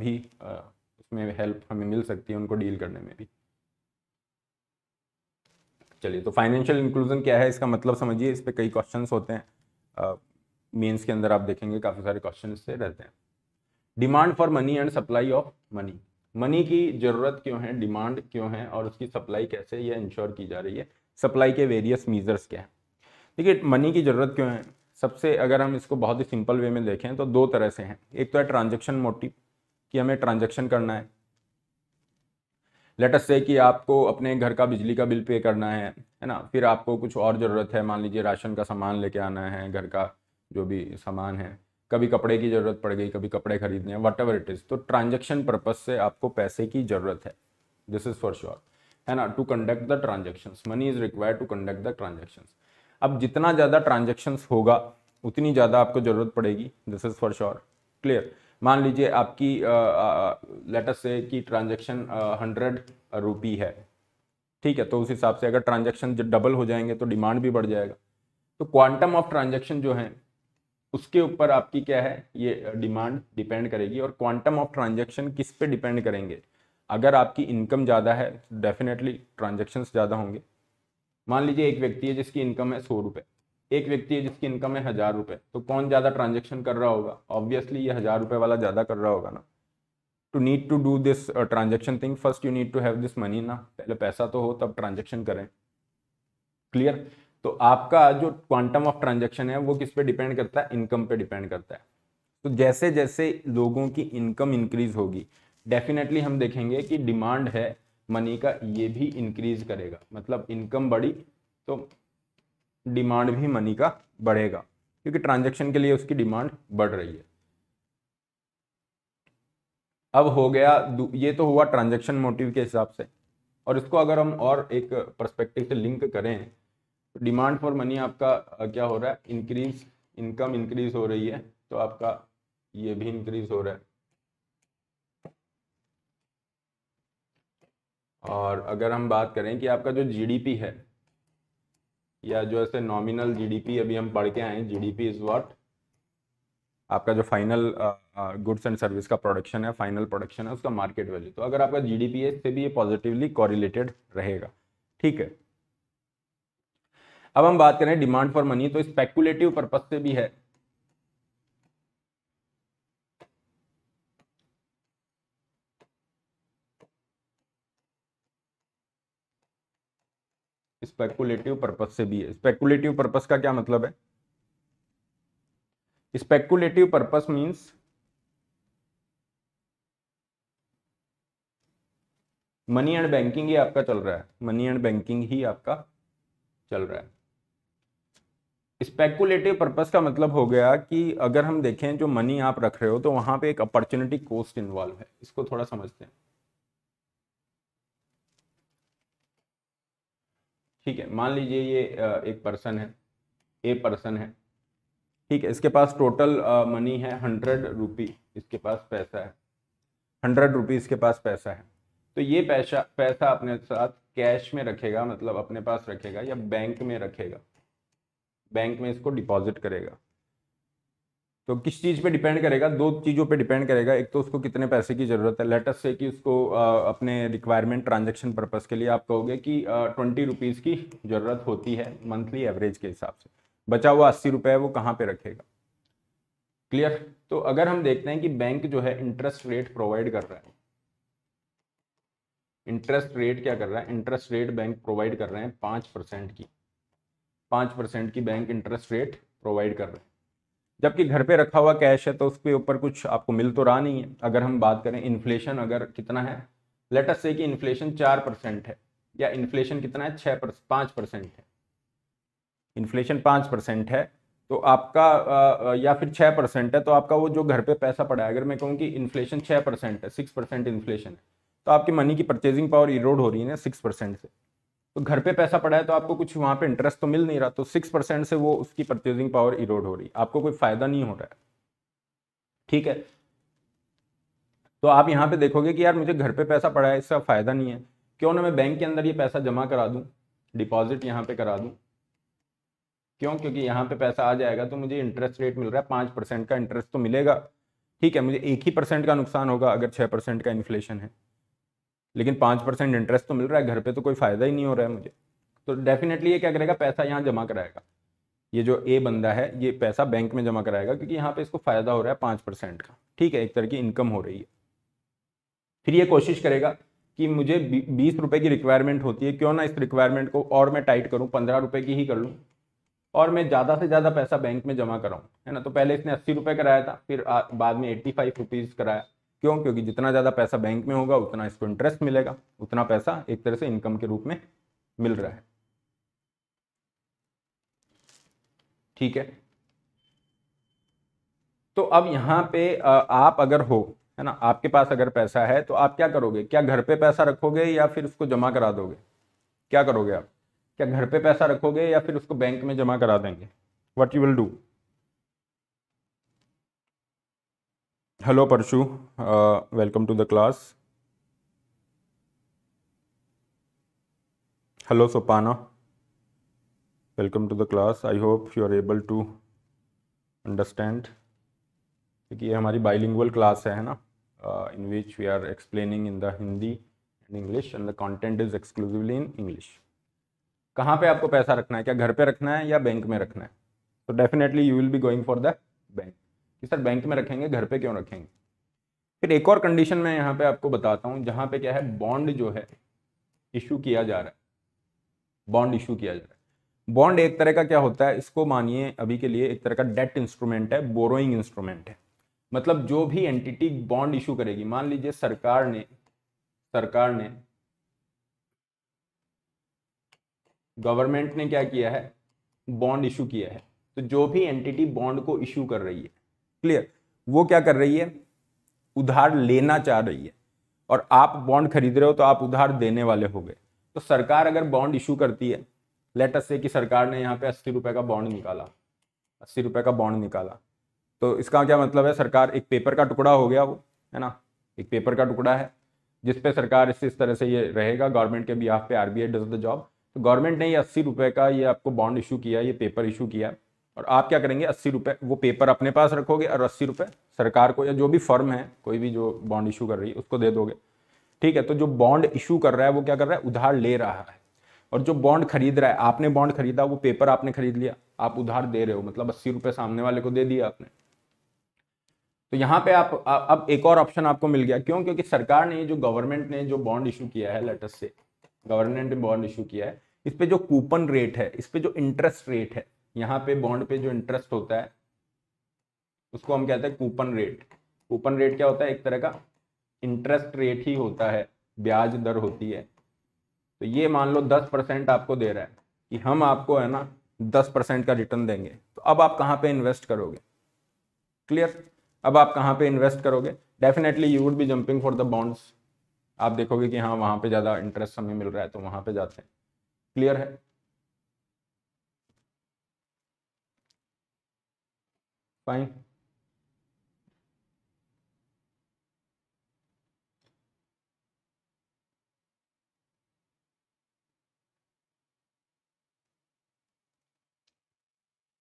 Speaker 1: भी उसमें हेल्प हमें मिल सकती है उनको डील करने में भी चलिए तो फाइनेंशियल इंक्लूजन क्या है इसका मतलब समझिए इस पर कई क्वेश्चन होते हैं मीन्स के अंदर आप देखेंगे काफ़ी सारे क्वेश्चन से रहते हैं demand for money and supply of money money की ज़रूरत क्यों है डिमांड क्यों है और उसकी सप्लाई कैसे यह इंश्योर की जा रही है सप्लाई के वेरियस मीजर्स क्या हैं देखिए मनी की ज़रूरत क्यों है सबसे अगर हम इसको बहुत ही सिंपल वे में देखें तो दो तरह से हैं एक तो है ट्रांजेक्शन मोटिव कि हमें ट्रांजेक्शन करना है लेटस से कि आपको अपने घर का बिजली का बिल पे करना है है ना फिर आपको कुछ और ज़रूरत है मान लीजिए राशन का सामान लेके आना है घर का जो भी सामान है कभी कपड़े की ज़रूरत पड़ गई कभी कपड़े खरीदने हैं वट एवर इट इज़ तो ट्रांजेक्शन पर्पज से आपको पैसे की ज़रूरत है दिस इज़ फॉर श्योर है ना to conduct the transaction money is require to conduct the transaction अब जितना ज़्यादा ट्रांजेक्शन होगा उतनी ज़्यादा आपको ज़रूरत पड़ेगी this is for sure clear मान लीजिए आपकी लेटस से कि ट्रांजेक्शन हंड्रेड रुपी है ठीक है तो उस हिसाब से अगर ट्रांजेक्शन डबल हो जाएंगे तो डिमांड भी बढ़ जाएगा तो क्वांटम ऑफ ट्रांजेक्शन जो है उसके ऊपर आपकी क्या है ये डिमांड डिपेंड करेगी और क्वांटम ऑफ ट्रांजेक्शन किस पे डिपेंड करेंगे अगर आपकी इनकम ज़्यादा है डेफिनेटली ट्रांजेक्शन ज़्यादा होंगे मान लीजिए एक व्यक्ति है जिसकी इनकम है सौ रुपये एक व्यक्ति है जिसकी इनकम है हज़ार रुपये तो कौन ज़्यादा ट्रांजेक्शन कर रहा होगा ऑब्वियसली ये हज़ार रुपये वाला ज़्यादा कर रहा होगा ना to need to do this transaction thing first you need to have this money ना पहले पैसा तो हो तब ट्रांजेक्शन करें क्लियर तो आपका जो क्वांटम ऑफ ट्रांजेक्शन है वो किस पे डिपेंड करता है इनकम पे डिपेंड करता है तो जैसे जैसे लोगों की इनकम इंक्रीज होगी डेफिनेटली हम देखेंगे कि डिमांड है मनी का ये भी इंक्रीज करेगा मतलब इनकम बढ़ी तो डिमांड भी मनी का बढ़ेगा क्योंकि ट्रांजेक्शन के लिए उसकी डिमांड बढ़ रही है अब हो गया ये तो हुआ ट्रांजेक्शन मोटिव के हिसाब से और इसको अगर हम और एक परस्पेक्टिव से लिंक करें तो डिमांड फॉर मनी आपका क्या हो रहा है इंक्रीज इनकम इंक्रीज हो रही है तो आपका ये भी इंक्रीज हो रहा है और अगर हम बात करें कि आपका जो जीडीपी है या जो ऐसे नॉमिनल जीडीपी अभी हम पढ़ के आए जीडीपी इज व्हाट आपका जो फाइनल गुड्स एंड सर्विस का प्रोडक्शन है फाइनल प्रोडक्शन है उसका मार्केट वैल्यू तो अगर आपका जीडीपी है इससे भी ये पॉजिटिवली कॉरिलेटेड रहेगा ठीक है अब हम बात करें डिमांड फॉर मनी तो स्पेकुलेटिव पर्पज से भी है स्पेकुलेटिव पर्पज से भी है स्पेकुलेटिव पर्पज का क्या मतलब है speculative purpose means money and banking ही आपका चल रहा है मनी एंड बैंकिंग ही आपका चल रहा है स्पेकुलेटिव पर्पज का मतलब हो गया कि अगर हम देखें जो मनी आप रख रहे हो तो वहां पे एक अपॉर्चुनिटी कॉस्ट इन्वॉल्व है इसको थोड़ा समझते हैं ठीक है मान लीजिए ये एक पर्सन है ए पर्सन है ठीक है इसके पास टोटल मनी है हंड्रेड रुपी इसके पास पैसा है हंड्रेड रुपी इसके पास पैसा है तो ये पैसा पैसा अपने साथ कैश में रखेगा मतलब अपने पास रखेगा या बैंक में रखेगा बैंक में इसको डिपॉजिट करेगा तो किस चीज़ पे डिपेंड करेगा दो चीज़ों पे डिपेंड करेगा एक तो उसको कितने पैसे की ज़रूरत है लेटेस्ट से कि उसको आ, अपने रिक्वायरमेंट ट्रांजैक्शन पर्पस के लिए आप कहोगे कि ट्वेंटी रुपीज़ की ज़रूरत होती है मंथली एवरेज के हिसाब से बचा हुआ अस्सी रुपये वो कहाँ पर रखेगा क्लियर तो अगर हम देखते हैं कि बैंक जो है इंटरेस्ट रेट प्रोवाइड कर रहा है इंटरेस्ट रेट क्या कर रहा है इंटरेस्ट रेट बैंक प्रोवाइड कर रहे हैं पाँच परसेंट की पाँच परसेंट की बैंक इंटरेस्ट रेट प्रोवाइड कर रहे हैं जबकि घर पे रखा हुआ कैश है तो उसके ऊपर कुछ आपको मिल तो रहा नहीं है अगर हम बात करें इन्फ्लेशन अगर कितना है लेटस से कि इन्फ्लेशन चार परसेंट है या इन्फ्लेशन कितना है छः पाँच परसेंट है इन्फ्लेशन पाँच परसेंट है तो आपका या फिर छः परसेंट है तो आपका वो जो घर पे पैसा पड़ा है अगर मैं कहूँ कि इन्फ्लेशन छः परसेंट है सिक्स परसेंट इन्फ्लेशन है तो आपकी मनी की परचेजिंग पावर इरोड हो रही है ना सिक्स परसेंट से तो घर पे पैसा पड़ा है तो आपको कुछ वहां पे इंटरेस्ट तो मिल नहीं रहा तो सिक्स परसेंट से वो उसकी परचेजिंग पावर इरोड हो रही आपको कोई फायदा नहीं हो रहा है ठीक है तो आप यहां पे देखोगे कि यार मुझे घर पे पैसा पड़ा है इसका फायदा नहीं है क्यों ना मैं बैंक के अंदर ये पैसा जमा करा दू डिपॉजिट यहां पर करा दू क्यों क्योंकि यहां पर पैसा आ जाएगा तो मुझे इंटरेस्ट रेट मिल रहा है पांच परसेंट का इंटरेस्ट तो मिलेगा ठीक है मुझे एक ही परसेंट का नुकसान होगा अगर छह परसेंट का इन्फ्लेशन है लेकिन पाँच परसेंट इंटरेस्ट तो मिल रहा है घर पे तो कोई फ़ायदा ही नहीं हो रहा है मुझे तो डेफिनेटली ये क्या करेगा पैसा यहाँ जमा कराएगा ये जो ए बंदा है ये पैसा बैंक में जमा कराएगा क्योंकि यहाँ पे इसको फ़ायदा हो रहा है पाँच परसेंट का ठीक है एक तरह की इनकम हो रही है फिर ये कोशिश करेगा कि मुझे बीस रुपये की रिक्वायरमेंट होती है क्यों ना इस रिक्वायरमेंट को और मैं टाइट करूँ पंद्रह रुपये की ही कर लूँ और मैं ज़्यादा से ज़्यादा पैसा बैंक में जमा कराऊँ है ना तो पहले इसने अस्सी रुपये कराया था फिर बाद में एट्टी फाइव रुपीज़ कराया क्यों क्योंकि जितना ज़्यादा पैसा बैंक में होगा उतना इसको इंटरेस्ट मिलेगा उतना पैसा एक तरह से इनकम के रूप में मिल रहा है ठीक है तो अब यहाँ पे आप अगर हो है ना आपके पास अगर पैसा है तो आप क्या करोगे क्या घर पे पैसा रखोगे या फिर उसको जमा करा दोगे क्या करोगे आप क्या घर पे पैसा रखोगे या फिर उसको बैंक में जमा करा देंगे what you will do hello Parshu welcome to the class hello Sopana welcome to the class I hope you are able to understand क्योंकि ये हमारी बाइलिंगुअल क्लास है ना in which we are explaining in the Hindi and English and the content is exclusively in English कहाँ पे आपको पैसा रखना है क्या घर पे रखना है या बैंक में रखना है तो definitely you will be going for the bank कि सर बैंक में रखेंगे घर पे क्यों रखेंगे फिर एक और कंडीशन मैं यहाँ पे आपको बताता हूँ जहाँ पे क्या है बॉन्ड जो है इशू किया जा रहा है बॉन्ड इशू किया जा रहा है बॉन्ड एक तरह का क्या होता है इसको मानिए अभी के लिए एक तरह का डेट इंस्ट्रूमेंट है बोरोइंग इंस्ट्रूमेंट है मतलब जो भी एंटिटी बॉन्ड इशू करेगी मान लीजिए सरकार ने सरकार ने गवर्नमेंट ने क्या किया है बॉन्ड इशू किया है तो जो भी एंटिटी बॉन्ड को इशू कर रही है क्लियर वो क्या कर रही है उधार लेना चाह रही है और आप बॉन्ड खरीद रहे हो तो आप उधार देने वाले हो गए तो सरकार अगर बॉन्ड इशू करती है लेटस से कि सरकार ने यहाँ पे अस्सी रुपए का बॉन्ड निकाला अस्सी रुपए का बॉन्ड निकाला तो इसका क्या मतलब है सरकार एक पेपर का टुकड़ा हो गया वो है ना एक पेपर का टुकड़ा है जिसपे सरकार इस इस तरह से ये रहेगा गवर्नमेंट के बिहाफ पे R B does the job तो गवर्नमेंट ने ये अस्सी रुपए का ये आपको बॉन्ड इशू किया ये पेपर इशू किया और आप क्या करेंगे अस्सी रुपये वो पेपर अपने पास रखोगे और अस्सी रुपये सरकार को या जो भी फर्म है कोई भी जो बॉन्ड इशू कर रही है उसको दे दोगे ठीक है तो जो बॉन्ड इशू कर रहा है वो क्या कर रहा है उधार ले रहा है और जो बॉन्ड खरीद रहा है आपने बॉन्ड खरीदा वो पेपर आपने खरीद लिया आप उधार दे रहे हो मतलब अस्सी रुपये सामने वाले को दे दिया आपने तो यहाँ पे आप अब एक और ऑप्शन आपको मिल गया क्यों क्योंकि सरकार ने जो गवर्नमेंट ने जो बॉन्ड इशू किया है लेटर से गवर्नमेंट ने बॉन्ड इशू किया है इस पे जो कूपन रेट है इस पे जो इंटरेस्ट रेट है यहाँ पे बॉन्ड पे जो इंटरेस्ट होता है उसको हम कहते हैं कूपन रेट कूपन रेट क्या होता है एक तरह का इंटरेस्ट रेट ही होता है ब्याज दर होती है तो ये मान लो दस परसेंट आपको दे रहा है कि हम आपको है ना दस परसेंट का रिटर्न देंगे तो अब आप कहाँ पे इन्वेस्ट करोगे क्लियर अब आप कहाँ पे इन्वेस्ट करोगे definitely you would be jumping for the bonds आप देखोगे कि हाँ वहाँ पे ज़्यादा इंटरेस्ट हमें मिल रहा है तो वहाँ पे जाते हैं क्लियर है फाइन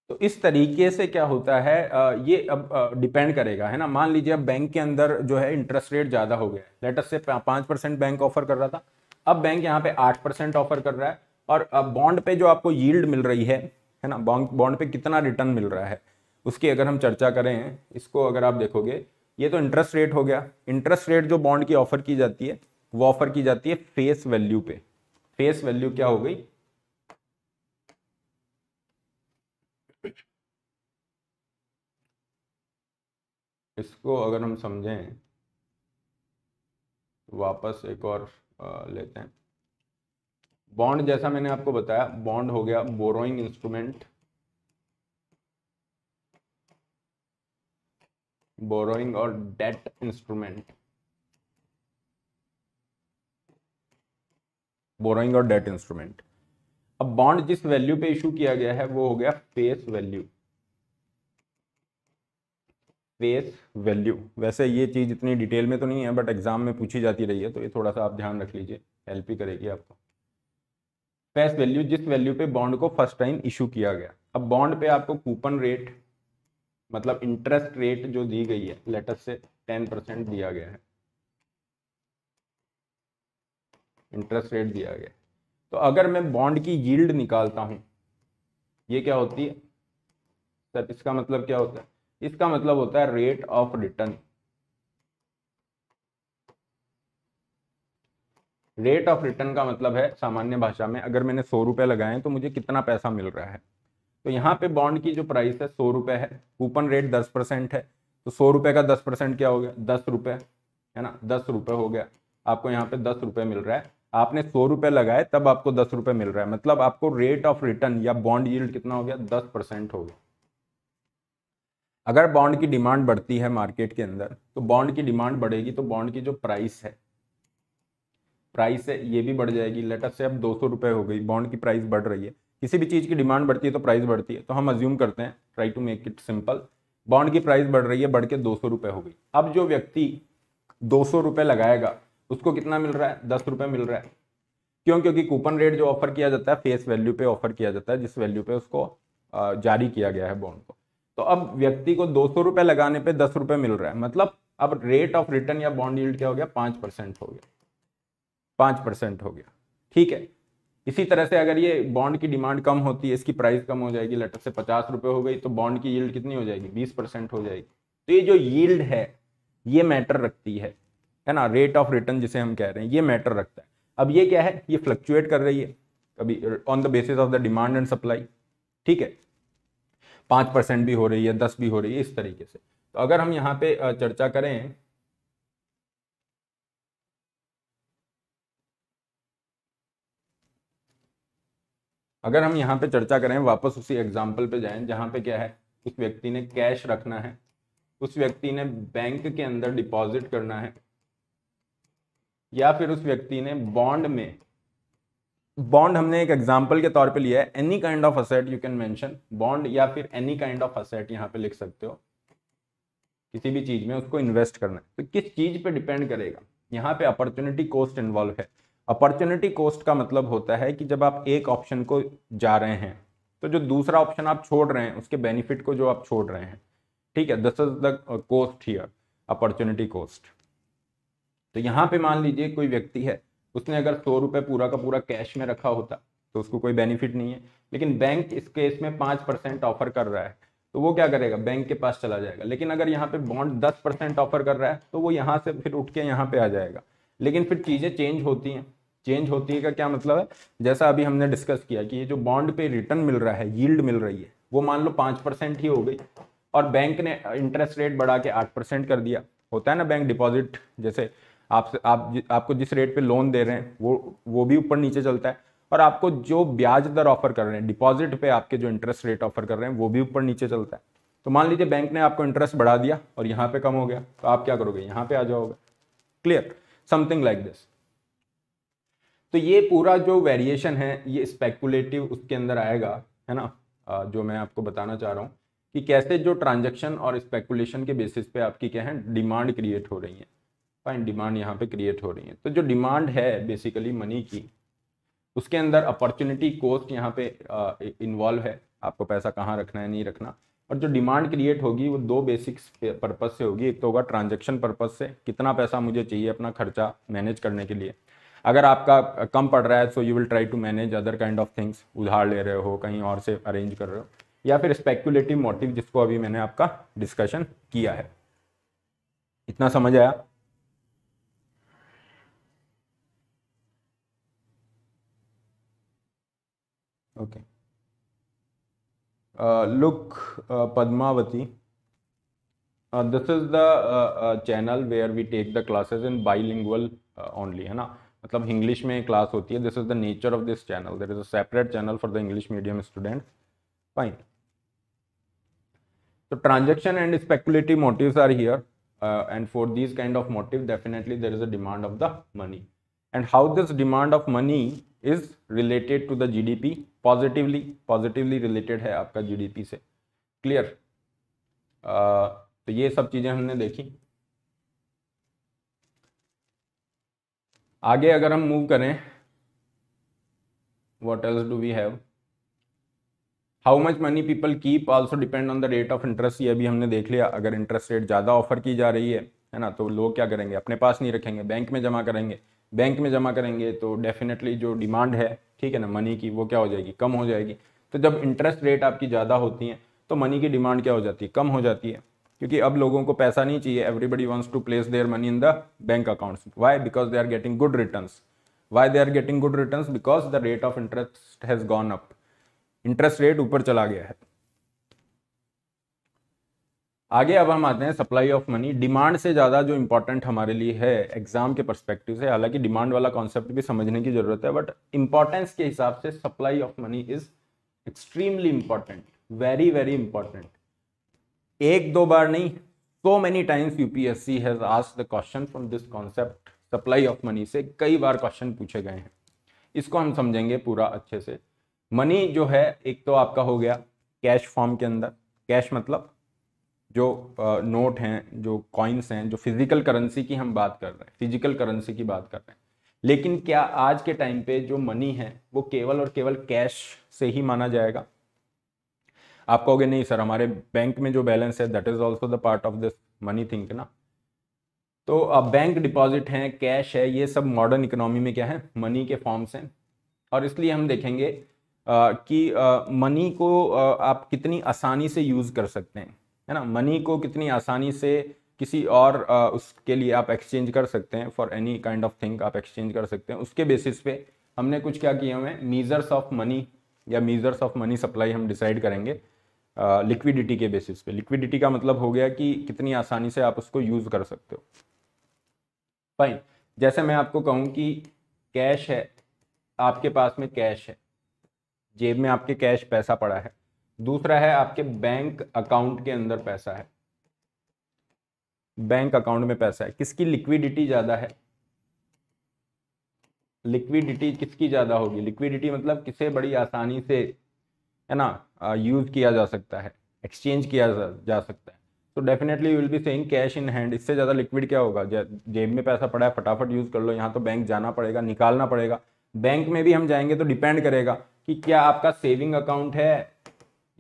Speaker 1: तो इस तरीके से क्या होता है ये अब डिपेंड करेगा है ना मान लीजिए अब बैंक के अंदर जो है इंटरेस्ट रेट ज़्यादा हो गया है से पांच परसेंट बैंक ऑफर कर रहा था अब बैंक यहाँ पे आठ परसेंट ऑफर कर रहा है और बॉन्ड पे जो आपको यील्ड मिल रही है है ना बॉन्ड पे कितना रिटर्न मिल रहा है उसकी अगर हम चर्चा करें इसको अगर आप देखोगे ये तो इंटरेस्ट रेट हो गया इंटरेस्ट रेट जो बॉन्ड की ऑफर की जाती है वो ऑफर की जाती है फेस वैल्यू पे फेस वैल्यू क्या हो गई इसको अगर हम समझें वापस एक और लेते हैं बॉन्ड जैसा मैंने आपको बताया बॉन्ड हो गया बोरोइंग इंस्ट्रूमेंट बोरोइंग और डेट इंस्ट्रूमेंट बोरोइंग और डेट इंस्ट्रूमेंट अब बॉन्ड जिस वैल्यू पे इशू किया गया है वो हो गया फेस वैल्यू फेस वैल्यू वैसे ये चीज़ इतनी डिटेल में तो नहीं है बट एग्जाम में पूछी जाती रही है तो ये थोड़ा सा आप ध्यान रख लीजिए हेल्प ही करेगी आपको फेस वैल्यू जिस वैल्यू पे बॉन्ड को फर्स्ट टाइम इशू किया गया अब बॉन्ड पे आपको कूपन रेट मतलब इंटरेस्ट रेट जो दी गई है लेटर से टेन परसेंट दिया गया है इंटरेस्ट रेट दिया गया तो अगर मैं बॉन्ड की यील्ड निकालता हूं ये क्या होती है सर इसका मतलब क्या होता है इसका मतलब होता है rate of return rate of return का मतलब है सामान्य भाषा में अगर मैंने सौ रुपए लगाए तो मुझे कितना पैसा मिल रहा है तो यहाँ पे बॉन्ड की जो प्राइस है सौ रुपये है कूपन रेट दस परसेंट है तो सौ रुपये का दस परसेंट क्या हो गया दस रुपये है ना दस रुपये हो गया आपको यहाँ पे दस रुपये मिल रहा है आपने सौ रुपये लगाए तब आपको दस रुपये मिल रहा है मतलब आपको रेट ऑफ रिटर्न या बॉन्ड यील्ड कितना हो गया दस परसेंट हो गया अगर बॉन्ड की डिमांड बढ़ती है मार्केट के अंदर तो बॉन्ड की डिमांड बढ़ेगी तो बॉन्ड की जो प्राइस है प्राइस है ये भी बढ़ जाएगी लेटर से अब दो सौ रुपये हो गई बॉन्ड की प्राइस बढ़ रही है किसी भी चीज़ की डिमांड बढ़ती है तो प्राइस बढ़ती है तो हम अज्यूम करते हैं try to make it simple bond की प्राइस बढ़ रही है बढ़ के दो सौ रुपये हो गई अब जो व्यक्ति दो सौ रुपये लगाएगा उसको कितना मिल रहा है दस रुपये मिल रहा है क्यों क्योंकि कूपन रेट जो ऑफर किया जाता है फेस वैल्यू पे ऑफर किया जाता है जिस वैल्यू पे उसको जारी किया गया है बॉन्ड को तो अब व्यक्ति को दो सौ रुपये लगाने पे दस रुपये मिल रहा है मतलब अब रेट ऑफ रिटर्न या बॉन्ड यील्ड क्या हो गया पाँच परसेंट हो गया पाँच परसेंट हो गया ठीक है इसी तरह से अगर ये बॉन्ड की डिमांड कम होती है इसकी प्राइस कम हो जाएगी लेटर से पचास रुपये हो गई तो बॉन्ड की यील्ड कितनी हो जाएगी बीस परसेंट हो जाएगी तो ये जो यील्ड है ये मैटर रखती है है ना रेट ऑफ रिटर्न जिसे हम कह रहे हैं ये मैटर रखता है अब ये क्या है ये फ्लक्चुएट कर रही है कभी on the basis of the demand and supply ठीक है पाँच परसेंट भी हो रही है दस भी हो रही है इस तरीके से तो अगर हम यहाँ पे चर्चा करें अगर हम यहाँ पे चर्चा करें वापस उसी एग्जाम्पल पे जाएं जहाँ पे क्या है उस व्यक्ति ने कैश रखना है उस व्यक्ति ने बैंक के अंदर डिपॉजिट करना है या फिर उस व्यक्ति ने बॉन्ड में बॉन्ड हमने एक एग्जाम्पल के तौर पे लिया है any kind of asset you can mention bond या फिर एनी काइंड ऑफ असेट यहाँ पे लिख सकते हो किसी भी चीज में उसको इन्वेस्ट करना है तो किस चीज पे डिपेंड करेगा यहाँ पे अपॉर्चुनिटी कॉस्ट इन्वॉल्व है अपॉर्चुनिटी कॉस्ट का मतलब होता है कि जब आप एक ऑप्शन को जा रहे हैं तो जो दूसरा ऑप्शन आप छोड़ रहे हैं उसके बेनिफिट को जो आप छोड़ रहे हैं ठीक है this is the cost here opportunity cost तो यहाँ पे मान लीजिए कोई व्यक्ति है उसने अगर सौ रुपये पूरा का पूरा कैश में रखा होता तो उसको कोई बेनिफिट नहीं है लेकिन बैंक इस केस में पांच परसेंट ऑफर कर रहा है तो वो क्या करेगा बैंक के पास चला जाएगा लेकिन अगर यहाँ पे बॉन्ड दस परसेंट ऑफर कर रहा है तो वो यहाँ से फिर उठ के यहाँ पे आ जाएगा लेकिन फिर चीज़ें चेंज होती हैं चेंज होती है का क्या मतलब है जैसा अभी हमने डिस्कस किया कि ये जो बॉन्ड पे रिटर्न मिल रहा है यील्ड मिल रही है वो मान लो पाँच परसेंट ही हो गई और बैंक ने इंटरेस्ट रेट बढ़ा के आठ परसेंट कर दिया होता है ना बैंक डिपॉजिट जैसे आप आप आपको जिस रेट पे लोन दे रहे हैं वो वो भी ऊपर नीचे चलता है और आपको जो ब्याज दर ऑफर कर रहे हैं डिपॉजिट पे आपके जो इंटरेस्ट रेट ऑफर कर रहे हैं वो भी ऊपर नीचे चलता है तो मान लीजिए बैंक ने आपको इंटरेस्ट बढ़ा दिया और यहाँ पे कम हो गया तो आप क्या करोगे यहाँ पे आ जाओगे क्लियर समथिंग लाइक दिस तो ये पूरा जो वेरिएशन है ये स्पेकुलेटिव उसके अंदर आएगा है ना जो मैं आपको बताना चाह रहा हूँ कि कैसे जो ट्रांजेक्शन और स्पेकुलेशन के बेसिस पे आपकी क्या है डिमांड क्रिएट हो रही है फाइन डिमांड यहाँ पे क्रिएट हो रही है तो जो डिमांड है बेसिकली मनी की उसके अंदर अपॉर्चुनिटी कॉस्ट यहाँ पे इन्वॉल्व है आपको पैसा कहाँ रखना है नहीं रखना और जो डिमांड क्रिएट होगी वो दो बेसिक्स पर्पज़ से होगी एक तो होगा ट्रांजेक्शन पर्पज़ से कितना पैसा मुझे चाहिए अपना खर्चा मैनेज करने के लिए अगर आपका कम पड़ रहा है so you will try to manage other kind of things उधार ले रहे हो कहीं और से अरेंज कर रहे हो या फिर स्पेकुलेटिव मोटिव जिसको अभी मैंने आपका डिस्कशन किया है इतना समझ आया okay look Padmavati this is the channel where we take the classes in bilingual only है ना मतलब इंग्लिश में क्लास होती है this is the nature of this channel there is a separate channel for the English medium student fine तो transaction and speculative motive are here and for this kind of motive definitely there is a demand of the money and how this demand of money is related to the G D P positively positively related है आपका G D P से clear uh, तो ये सब चीजें हमने देखी आगे अगर हम मूव करें what else do we have how much money people keep also depend on the rate of interest ये अभी हमने देख लिया अगर इंटरेस्ट रेट ज़्यादा ऑफर की जा रही है है ना तो लोग क्या करेंगे अपने पास नहीं रखेंगे बैंक में जमा करेंगे बैंक में जमा करेंगे तो डेफिनेटली जो डिमांड है ठीक है ना मनी की वो क्या हो जाएगी कम हो जाएगी तो जब इंटरेस्ट रेट आपकी ज़्यादा होती हैं तो मनी की डिमांड क्या हो जाती है कम हो जाती है क्योंकि अब लोगों को पैसा नहीं चाहिए everybody wants to place their money in the bank accounts why because they are getting good return why they are getting good return because the rate of interest has gone up interest rate ऊपर चला गया है आगे अब हम आते हैं supply of money demand से ज़्यादा जो इंपॉर्टेंट हमारे लिए है एग्जाम के परस्पेक्टिव से हालांकि डिमांड वाला कॉन्सेप्ट भी समझने की ज़रूरत है बट इंपॉर्टेंस के हिसाब से supply of money is extremely important very very important एक दो बार नहीं so many times UPSC has ask the question from this concept supply of money से कई बार क्वेश्चन पूछे गए हैं इसको हम समझेंगे पूरा अच्छे से मनी जो है एक तो आपका हो गया कैश फॉर्म के अंदर कैश मतलब जो नोट हैं जो कॉइन्स हैं जो फिजिकल करेंसी की हम बात कर रहे हैं फिजिकल करेंसी की बात कर रहे हैं लेकिन क्या आज के टाइम पे जो मनी है वो केवल और केवल कैश से ही माना जाएगा आप कहोगे नहीं सर हमारे बैंक में जो बैलेंस है that is also the part of this money think ना तो अब बैंक डिपॉजिट हैं कैश है ये सब मॉडर्न इकोनॉमी में क्या है मनी के फॉर्म्स हैं और इसलिए हम देखेंगे आ, कि आ, मनी को आ, आप कितनी आसानी से यूज़ कर सकते हैं है ना मनी को कितनी आसानी से किसी और आ, उसके लिए आप एक्सचेंज कर सकते हैं for any kind of thing आप एक्सचेंज कर सकते हैं उसके बेसिस पे हमने कुछ क्या किए हुए हैं मीजर्स ऑफ मनी या मीजर्स ऑफ मनी सप्लाई हम डिसाइड करेंगे लिक्विडिटी के बेसिस पे लिक्विडिटी का मतलब हो गया कि कितनी आसानी से आप उसको यूज़ कर सकते हो फाइन जैसे मैं आपको कहूँ कि कैश है आपके पास में कैश है जेब में आपके कैश पैसा पड़ा है दूसरा है आपके बैंक अकाउंट के अंदर पैसा है बैंक अकाउंट में पैसा है किसकी लिक्विडिटी ज़्यादा है लिक्विडिटी किसकी ज़्यादा होगी लिक्विडिटी मतलब किसे बड़ी आसानी से है ना यूज़ किया जा सकता है एक्सचेंज किया जा, सकता है तो definitely will be saying cash in hand इससे ज़्यादा लिक्विड क्या होगा जेब में पैसा पड़ा है फटाफट यूज़ कर लो यहाँ तो बैंक जाना पड़ेगा निकालना पड़ेगा बैंक में भी हम जाएंगे तो डिपेंड करेगा कि क्या आपका सेविंग अकाउंट है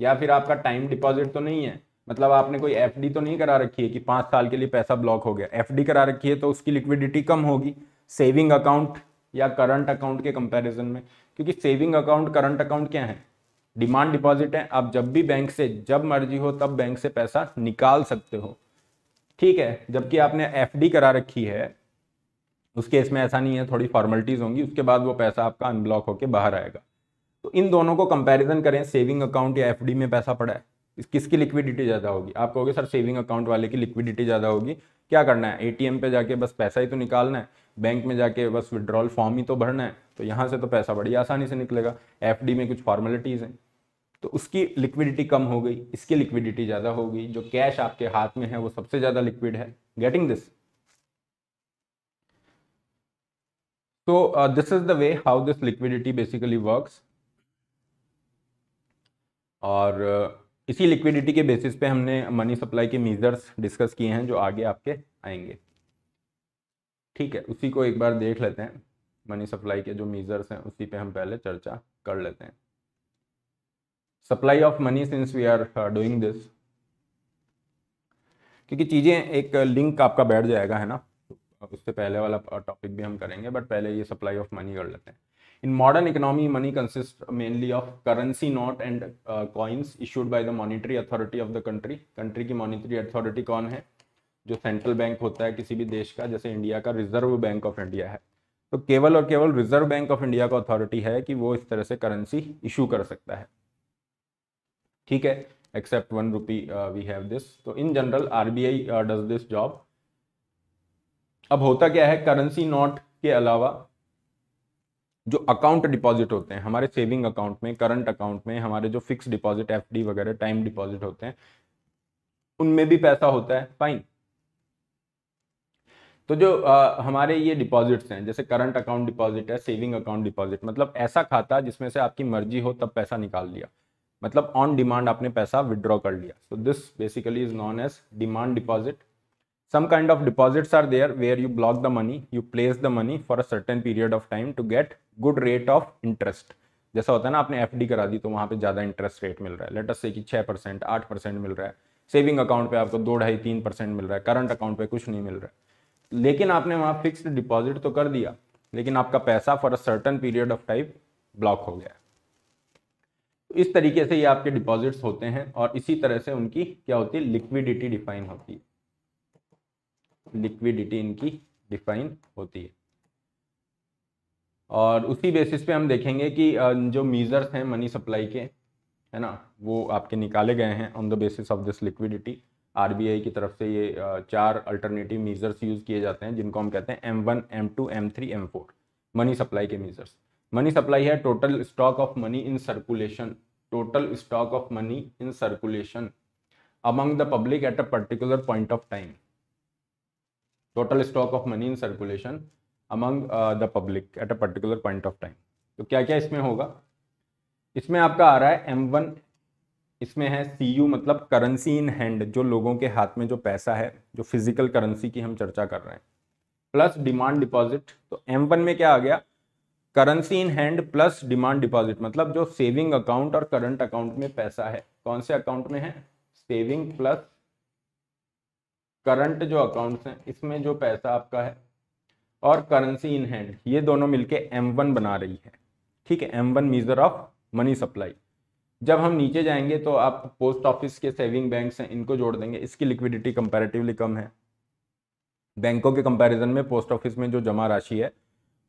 Speaker 1: या फिर आपका टाइम डिपॉजिट तो नहीं है मतलब आपने कोई एफ तो नहीं करा रखी है कि पाँच साल के लिए पैसा ब्लॉक हो गया एफ करा रखी है तो उसकी लिक्विडिटी कम होगी सेविंग अकाउंट या करंट अकाउंट के कंपैरिजन में क्योंकि सेविंग अकाउंट करंट अकाउंट क्या है डिमांड डिपॉजिट है आप जब भी बैंक से जब मर्जी हो तब बैंक से पैसा निकाल सकते हो ठीक है जबकि आपने एफ करा रखी है उस केस में ऐसा नहीं है थोड़ी फॉर्मेलिटीज़ होंगी उसके बाद वो पैसा आपका अनब्लॉक होकर बाहर आएगा तो इन दोनों को कंपैरिजन करें सेविंग अकाउंट या एफडी में पैसा पड़ा है किसकी लिक्विडिटी ज़्यादा होगी आप कहोगे सर सेविंग अकाउंट वाले की लिक्विडिटी ज़्यादा होगी क्या करना है एटीएम पे जाके बस पैसा ही तो निकालना है बैंक में जाके बस विड्रॉल फॉर्म ही तो भरना है तो यहाँ से तो पैसा बड़ी आसानी से निकलेगा एफ में कुछ फॉर्मेलिटीज़ हैं तो उसकी लिक्विडिटी कम हो गई इसकी लिक्विडिटी ज़्यादा हो गई जो कैश आपके हाथ में है वो सबसे ज़्यादा लिक्विड है गेटिंग दिस तो this is the way how this liquidity basically works और uh, इसी लिक्विडिटी के बेसिस पे हमने मनी सप्लाई के मीजर्स डिस्कस किए हैं जो आगे आपके आएंगे ठीक है उसी को एक बार देख लेते हैं मनी सप्लाई के जो मीजर्स हैं उसी पे हम पहले चर्चा कर लेते हैं supply of money since we are doing this क्योंकि चीज़ें एक लिंक आपका बैठ जाएगा है ना उससे पहले वाला टॉपिक uh, भी हम करेंगे बट पहले ये सप्लाई ऑफ मनी कर लेते हैं in modern economy money consist mainly of currency note and coins issued by the monetary authority of the country country की मॉनिटरी अथॉरिटी कौन है जो सेंट्रल बैंक होता है किसी भी देश का जैसे इंडिया का रिजर्व बैंक ऑफ इंडिया है तो केवल और केवल रिजर्व बैंक ऑफ इंडिया का अथॉरिटी है कि वो इस तरह से करेंसी इशू कर सकता है ठीक है except one rupee we have this तो in general general RBI uh, does अब होता क्या है करेंसी नोट के अलावा जो अकाउंट डिपॉजिट होते हैं हमारे सेविंग अकाउंट में करंट अकाउंट में हमारे जो फिक्स डिपॉजिट एफडी वगैरह टाइम डिपॉजिट होते हैं उनमें भी पैसा होता है फाइन तो जो आ, uh, हमारे ये डिपॉजिट्स हैं जैसे करंट अकाउंट डिपॉजिट है सेविंग अकाउंट डिपॉजिट मतलब ऐसा खाता जिसमें से आपकी मर्जी हो तब पैसा निकाल लिया मतलब ऑन डिमांड आपने पैसा विड्रॉ कर लिया so this basically is known as demand deposit some kind of deposits are there where you block the money you place the money for a certain period of time to get good rate of interest जैसा होता है ना आपने F करा दी तो वहाँ पे ज़्यादा इंटरेस्ट रेट मिल रहा है लेटस से कि छः परसेंट आठ परसेंट मिल रहा है सेविंग अकाउंट पे आपको दो ढाई तीन परसेंट मिल रहा है करंट अकाउंट पे कुछ नहीं मिल रहा है लेकिन आपने वहाँ फिक्स्ड डिपॉजिट तो कर दिया लेकिन आपका पैसा for a certain period of time block हो गया इस तरीके से ये आपके डिपॉजिट्स होते हैं और इसी तरह से उनकी क्या होती है लिक्विडिटी डिफाइन होती है लिक्विडिटी इनकी डिफाइन होती है और उसी बेसिस पे हम देखेंगे कि जो मीज़र्स हैं मनी सप्लाई के है ना वो आपके निकाले गए हैं on the basis of this liquidity RBI की तरफ से ये चार अल्टरनेटिव मीज़र्स यूज़ किए जाते हैं जिनको हम कहते हैं M one M two M three M four money supply के मीज़र्स मनी सप्लाई है total stock of money in circulation total stock of money in circulation among the public at a particular point of time total stock of money in circulation among the public at a particular point of time तो क्या क्या इसमें होगा इसमें आपका आ रहा है M one इसमें है सी यू मतलब करेंसी इन हैंड जो लोगों के हाथ में जो पैसा है जो फिजिकल करेंसी की हम चर्चा कर रहे हैं प्लस डिमांड डिपॉजिट तो एम वन में क्या आ गया currency in hand plus demand deposit मतलब जो सेविंग अकाउंट और करंट अकाउंट में पैसा है कौन से अकाउंट में है सेविंग प्लस करंट जो अकाउंट्स हैं इसमें जो पैसा आपका है और करेंसी इन हैंड ये दोनों मिलके M1 बना रही है ठीक है M1 one measure of money supply जब हम नीचे जाएंगे तो आप पोस्ट ऑफिस के सेविंग बैंक्स हैं इनको जोड़ देंगे इसकी लिक्विडिटी कंपैरेटिवली कम है बैंकों के कंपैरिजन में पोस्ट ऑफिस में जो जमा राशि है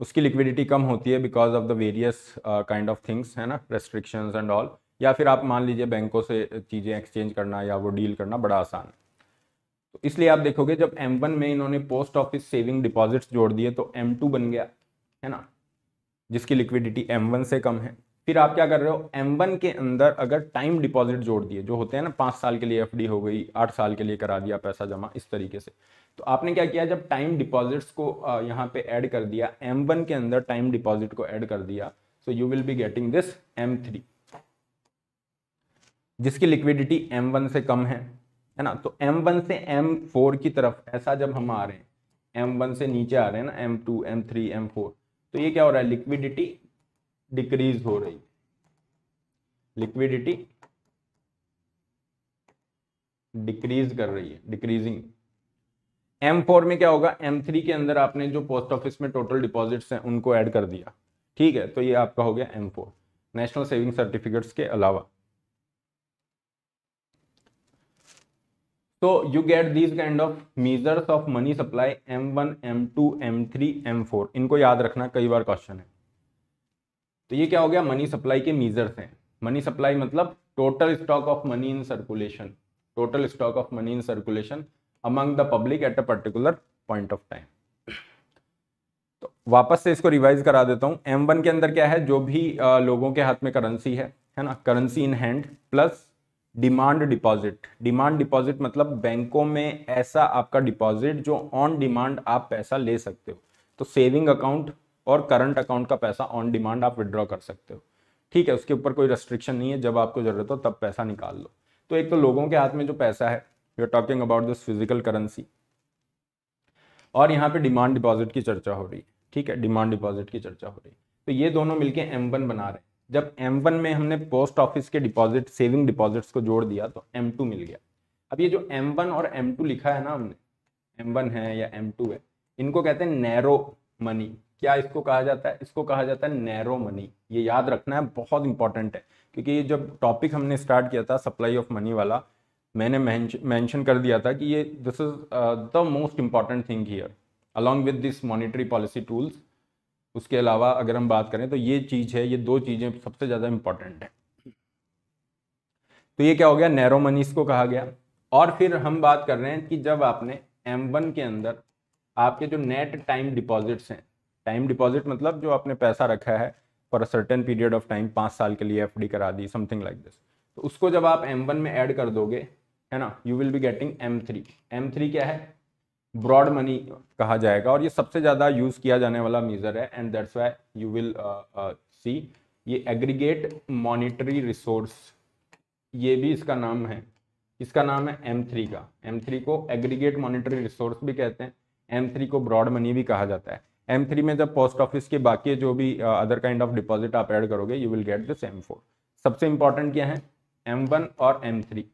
Speaker 1: उसकी लिक्विडिटी कम होती है because of the various kind of things है ना रेस्ट्रिक्शंस एंड ऑल या फिर आप मान लीजिए बैंकों से uh, चीज़ें एक्सचेंज करना या वो डील करना बड़ा आसान है तो इसलिए आप देखोगे जब एम वन में इन्होंने पोस्ट ऑफिस सेविंग डिपॉजिट्स जोड़ दिए तो एम टू बन गया है ना जिसकी लिक्विडिटी एम वन से कम है फिर आप क्या कर रहे हो एम वन के अंदर अगर टाइम डिपॉजिट जोड़ दिए जो होते हैं ना पांच साल के लिए एफ हो गई आठ साल के लिए करा दिया पैसा जमा इस तरीके से तो आपने क्या किया जब टाइम डिपॉजिट्स को यहाँ पे ऐड कर दिया एम वन के अंदर टाइम डिपॉजिट को ऐड कर दिया so you will be getting this M three जिसकी लिक्विडिटी एम वन से कम है है ना तो एम वन से एम फोर की तरफ ऐसा जब हम आ रहे हैं एम वन से नीचे आ रहे हैं ना M two M three M four तो ये क्या हो रहा है लिक्विडिटी डिक्रीज हो रही है लिक्विडिटी डिक्रीज कर रही है डिक्रीजिंग एम फोर में क्या होगा एम थ्री के अंदर आपने जो पोस्ट ऑफिस में टोटल डिपॉजिट्स हैं उनको ऐड कर दिया ठीक है तो ये आपका हो गया M four national saving certificates के अलावा तो you get these kind of measures of money supply M one M two M three M four इनको याद रखना कई बार क्वेश्चन है तो ये क्या हो गया मनी सप्लाई के मीजर्स हैं मनी सप्लाई मतलब total stock of money in circulation total stock of money in circulation among the public at a particular point of time तो वापस से इसको रिवाइज करा देता हूँ एम वन के अंदर क्या है जो भी आ, लोगों के हाथ में करेंसी है है ना currency in hand plus demand deposit demand deposit मतलब बैंकों में ऐसा आपका डिपॉजिट जो ऑन डिमांड आप पैसा ले सकते हो तो सेविंग अकाउंट और करंट अकाउंट का पैसा ऑन डिमांड आप विड्रॉ कर सकते हो ठीक है उसके ऊपर कोई रेस्ट्रिक्शन नहीं है जब आपको जरूरत हो तब पैसा निकाल लो तो एक तो लोगों के हाथ में जो पैसा है you are talking about this physical currency और यहाँ पे डिमांड डिपॉजिट की चर्चा हो रही है ठीक है डिमांड डिपॉजिट की चर्चा हो रही है तो ये दोनों मिलकर एम वन बना रहे हैं जब एम वन में हमने पोस्ट ऑफिस के डिपॉजिट सेविंग डिपॉजिट्स को जोड़ दिया तो एम टू मिल गया अब ये जो एम वन और एम टू लिखा है ना हमने एम वन है या एम टू है इनको कहते हैं नैरो मनी क्या इसको कहा जाता है इसको कहा जाता है नैरो मनी ये याद रखना है बहुत इंपॉर्टेंट है क्योंकि ये जब टॉपिक हमने स्टार्ट किया था सप्लाई ऑफ मनी वाला मैंने मैंशन कर दिया था कि ये this is the most important thing here along with this monetary policy tools उसके अलावा अगर हम बात करें तो ये चीज़ है ये दो चीज़ें सबसे ज़्यादा इम्पॉर्टेंट है तो ये क्या हो गया नैरो मनी इसको कहा गया और फिर हम बात कर रहे हैं कि जब आपने एम वन के अंदर आपके जो नेट टाइम डिपॉजिट्स हैं टाइम डिपॉजिट मतलब जो आपने पैसा रखा है for a certain period of time पाँच साल के लिए एफ करा दी समथिंग लाइक दिस तो उसको जब आप एम वन में ऐड कर दोगे है ना you will be getting M three M three क्या है ब्रॉड मनी कहा जाएगा और ये सबसे ज़्यादा यूज़ किया जाने वाला मीज़र है and that's why you will see ये एग्रीगेट मॉनिटरी रिसोर्स ये भी इसका नाम है इसका नाम है एम थ्री का एम थ्री को एग्रीगेट मॉनिटरी रिसोर्स भी कहते हैं एम थ्री को ब्रॉड मनी भी कहा जाता है एम थ्री में जब पोस्ट ऑफिस के बाकी जो भी अदर काइंड ऑफ डिपॉजिट आप ऐड करोगे you will get this M four सबसे इंपॉर्टेंट क्या है एम वन और एम थ्री